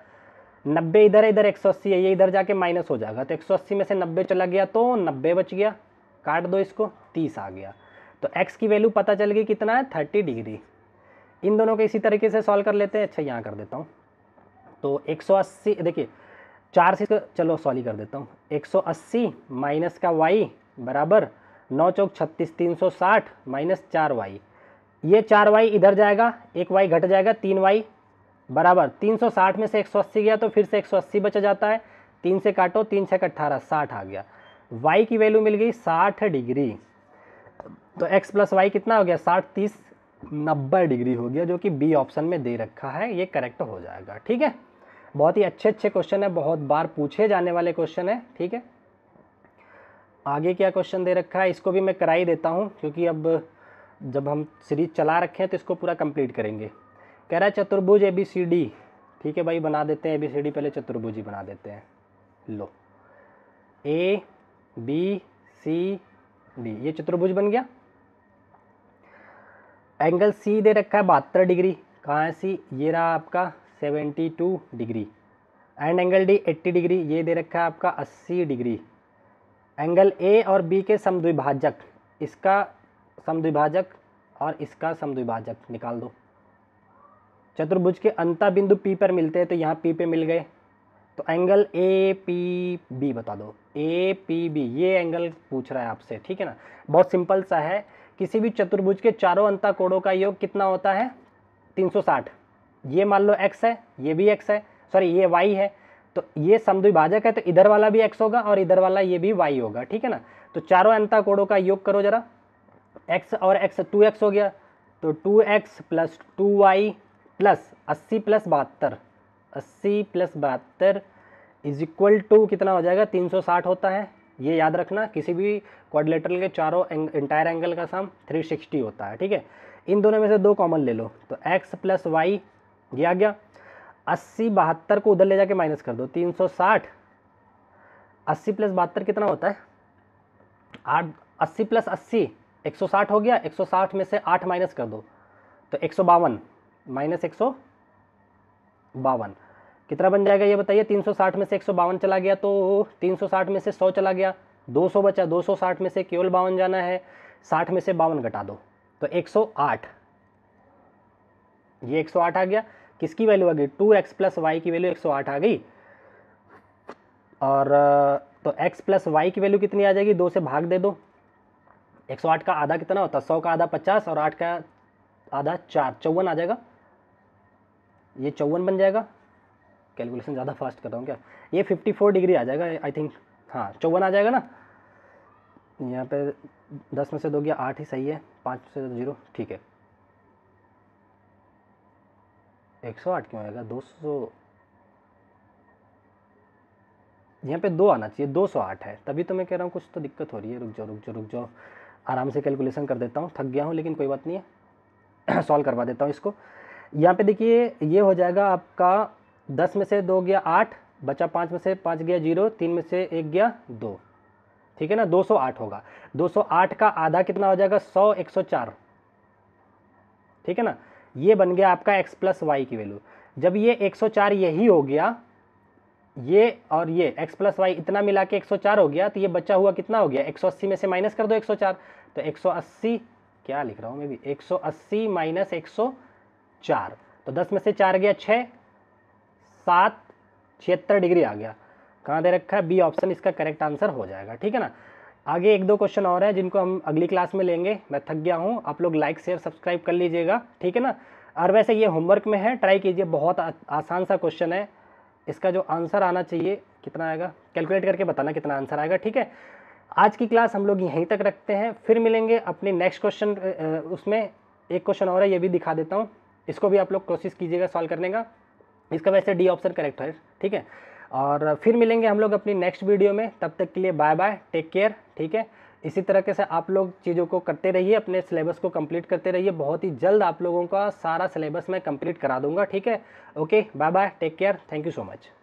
नब्बे इधर इधर एक सौ अस्सी है ये इधर जाके माइनस हो जाएगा तो एक सौ अस्सी में से नब्बे चला गया तो नब्बे बच गया काट दो इसको तीस आ गया तो एक्स की वैल्यू पता चल गई कितना है थर्टी डिग्री इन दोनों को इसी तरीके से सॉल्व कर लेते हैं अच्छा यहाँ कर देता हूँ तो एक सौ अस्सी देखिए चार से चलो सॉरी कर देता हूँ एक सौ अस्सी माइनस का वाई बराबर नौ चौक छत्तीस तीन सौ साठ माइनस चार वाई ये चार वाई इधर जाएगा एक वाई घट जाएगा तीन वाई बराबर तीन सौ साठ में से एक सौ अस्सी गया तो फिर से एक सौ अस्सी बचा जाता है तीन से काटो तीन छः अट्ठारह साठ आ गया वाई की वैल्यू मिल गई साठ डिग्री तो एक्स प्लस वाई कितना हो गया साठ तीस नब्बे डिग्री हो गया जो कि बी ऑप्शन में दे रखा है ये करेक्ट हो जाएगा ठीक है बहुत ही अच्छे अच्छे क्वेश्चन है बहुत बार पूछे जाने वाले क्वेश्चन है ठीक है आगे क्या क्वेश्चन दे रखा है इसको भी मैं करा ही देता हूँ क्योंकि अब जब हम सीरीज चला रखे हैं तो इसको पूरा कंप्लीट करेंगे कह रहा है चतुर्भुज ए बी सी डी ठीक है भाई बना देते हैं ए बी सी डी पहले चतुर्भुज ही बना देते हैं लो ए बी सी डी ये चतुर्भुज बन गया एंगल सी दे रखा है बहत्तर डिग्री कहाँ है सी ये रहा आपका seventy two degree and angle D eighty degree ये दे रखा है आपका अस्सी डिग्री एंगल ए और बी के समद्विभाजक इसका समद्विभाजक और इसका समद्विभाजक निकाल दो चतुर्भुज के अंता बिंदु पी पर मिलते हैं तो यहाँ पी पे मिल गए तो एंगल ए पी बी बता दो ए पी बी ये एंगल पूछ रहा है आपसे ठीक है ना बहुत सिंपल सा है किसी भी चतुर्भुज के चारों अंता कोणों का योग कितना होता है 360 ये मान लो एक्स है ये भी एक्स है सॉरी ये वाई है तो ये समद्विभाजक है तो इधर वाला भी एक्स होगा और इधर वाला ये भी वाई होगा ठीक है ना तो चारों अंता कोड़ों का योग करो जरा एक्स और एक्स टू एक्स हो गया तो two X plus two Y plus अस्सी प्लस बहत्तर अस्सी प्लस बहत्तर इज इक्वल टू कितना हो जाएगा तीन सौ साठ होता है ये याद रखना किसी भी क्वाड्रिलेटरल के चारों इंटायर एंगल का सम थ्री सिक्सटी होता है ठीक है इन दोनों में से दो कॉमन ले लो तो एक्स प्लस वाई ये आ गया अस्सी बहत्तर को उधर ले जाके माइनस कर दो तीन सौ साठ अस्सी प्लस बहत्तर कितना होता है आठ अस्सी प्लस अस्सी एक सौ साठ हो गया एक सौ साठ में से आठ माइनस कर दो तो एक सौ बावन माइनस एक सौ बावन कितना बन जाएगा ये बताइए तीन सौ साठ में से एक सौ बावन चला गया तो तीन सौ साठ में से सौ चला गया दो सौ बचा दो सौ साठ में से केवल बावन जाना है साठ में से बावन घटा दो तो एक सौ आठ ये एक सौ आठ आ गया किसकी वैल्यू आ गई टू एक्स प्लस वाई की वैल्यू एक सौ आठ आ गई और तो एक्स प्लस वाई की वैल्यू कितनी आ जाएगी दो से भाग दे दो एक सौ आठ का आधा कितना होता है सौ का आधा पचास और आठ का आधा चार चौवन आ जाएगा ये चौवन बन जाएगा कैलकुलेशन ज़्यादा फास्ट कर रहा हूँ क्या ये फिफ्टी फोर डिग्री आ जाएगा आई थिंक हाँ चौवन आ जाएगा ना यहाँ पे दस में से दो गया आठ ही सही है पाँच से जीरो ठीक है एक सौ आठ क्यों आएगा दो सौ यहाँ पे दो आना चाहिए दो सौ आठ है तभी तो मैं कह रहा हूँ कुछ तो दिक्कत हो रही है रुक जाओ रुक जाओ रुक जाओ आराम से कैलकुलेशन कर देता हूँ थक गया हूँ लेकिन कोई बात नहीं है सॉल्व करवा देता हूँ इसको यहाँ पे देखिए ये हो जाएगा आपका दस में से दो गया आठ बचा पाँच में से पाँच गया जीरो तीन में से एक गया दो ठीक है ना आठ होगा दो सौ आठ का आधा कितना हो जाएगा सौ एक सौ चार ठीक है ना ये बन गया आपका x प्लस वाई की वैल्यू जब ये 104 यही हो गया ये और ये x प्लस वाई इतना मिला के 104 हो गया तो ये बचा हुआ कितना हो गया 180 में से माइनस कर दो 104 तो 180 क्या लिख रहा हूँ मैं भी 180 माइनस एक तो 10 में से चार गया छः सात छिहत्तर डिग्री आ गया कहाँ दे रखा है बी ऑप्शन इसका करेक्ट आंसर हो जाएगा ठीक है ना आगे एक दो क्वेश्चन और हैं जिनको हम अगली क्लास में लेंगे मैं थक गया हूँ आप लोग लाइक शेयर सब्सक्राइब कर लीजिएगा ठीक है ना और वैसे ये होमवर्क में है ट्राई कीजिए बहुत आसान सा क्वेश्चन है इसका जो आंसर आना चाहिए कितना आएगा कैलकुलेट करके बताना कितना आंसर आएगा ठीक है आज की क्लास हम लोग यहीं तक रखते हैं फिर मिलेंगे अपने नेक्स्ट क्वेश्चन उसमें एक क्वेश्चन और है ये भी दिखा देता हूँ इसको भी आप लोग कोशिश कीजिएगा सॉल्व करने का इसका वैसे डी ऑप्शन करेक्ट है ठीक है और फिर मिलेंगे हम लोग अपनी नेक्स्ट वीडियो में तब तक के लिए बाय बाय टेक केयर ठीक है इसी तरीके से आप लोग चीज़ों को करते रहिए अपने सिलेबस को कंप्लीट करते रहिए बहुत ही जल्द आप लोगों का सारा सिलेबस मैं कंप्लीट करा दूंगा ठीक है okay bye bye take care thank you so much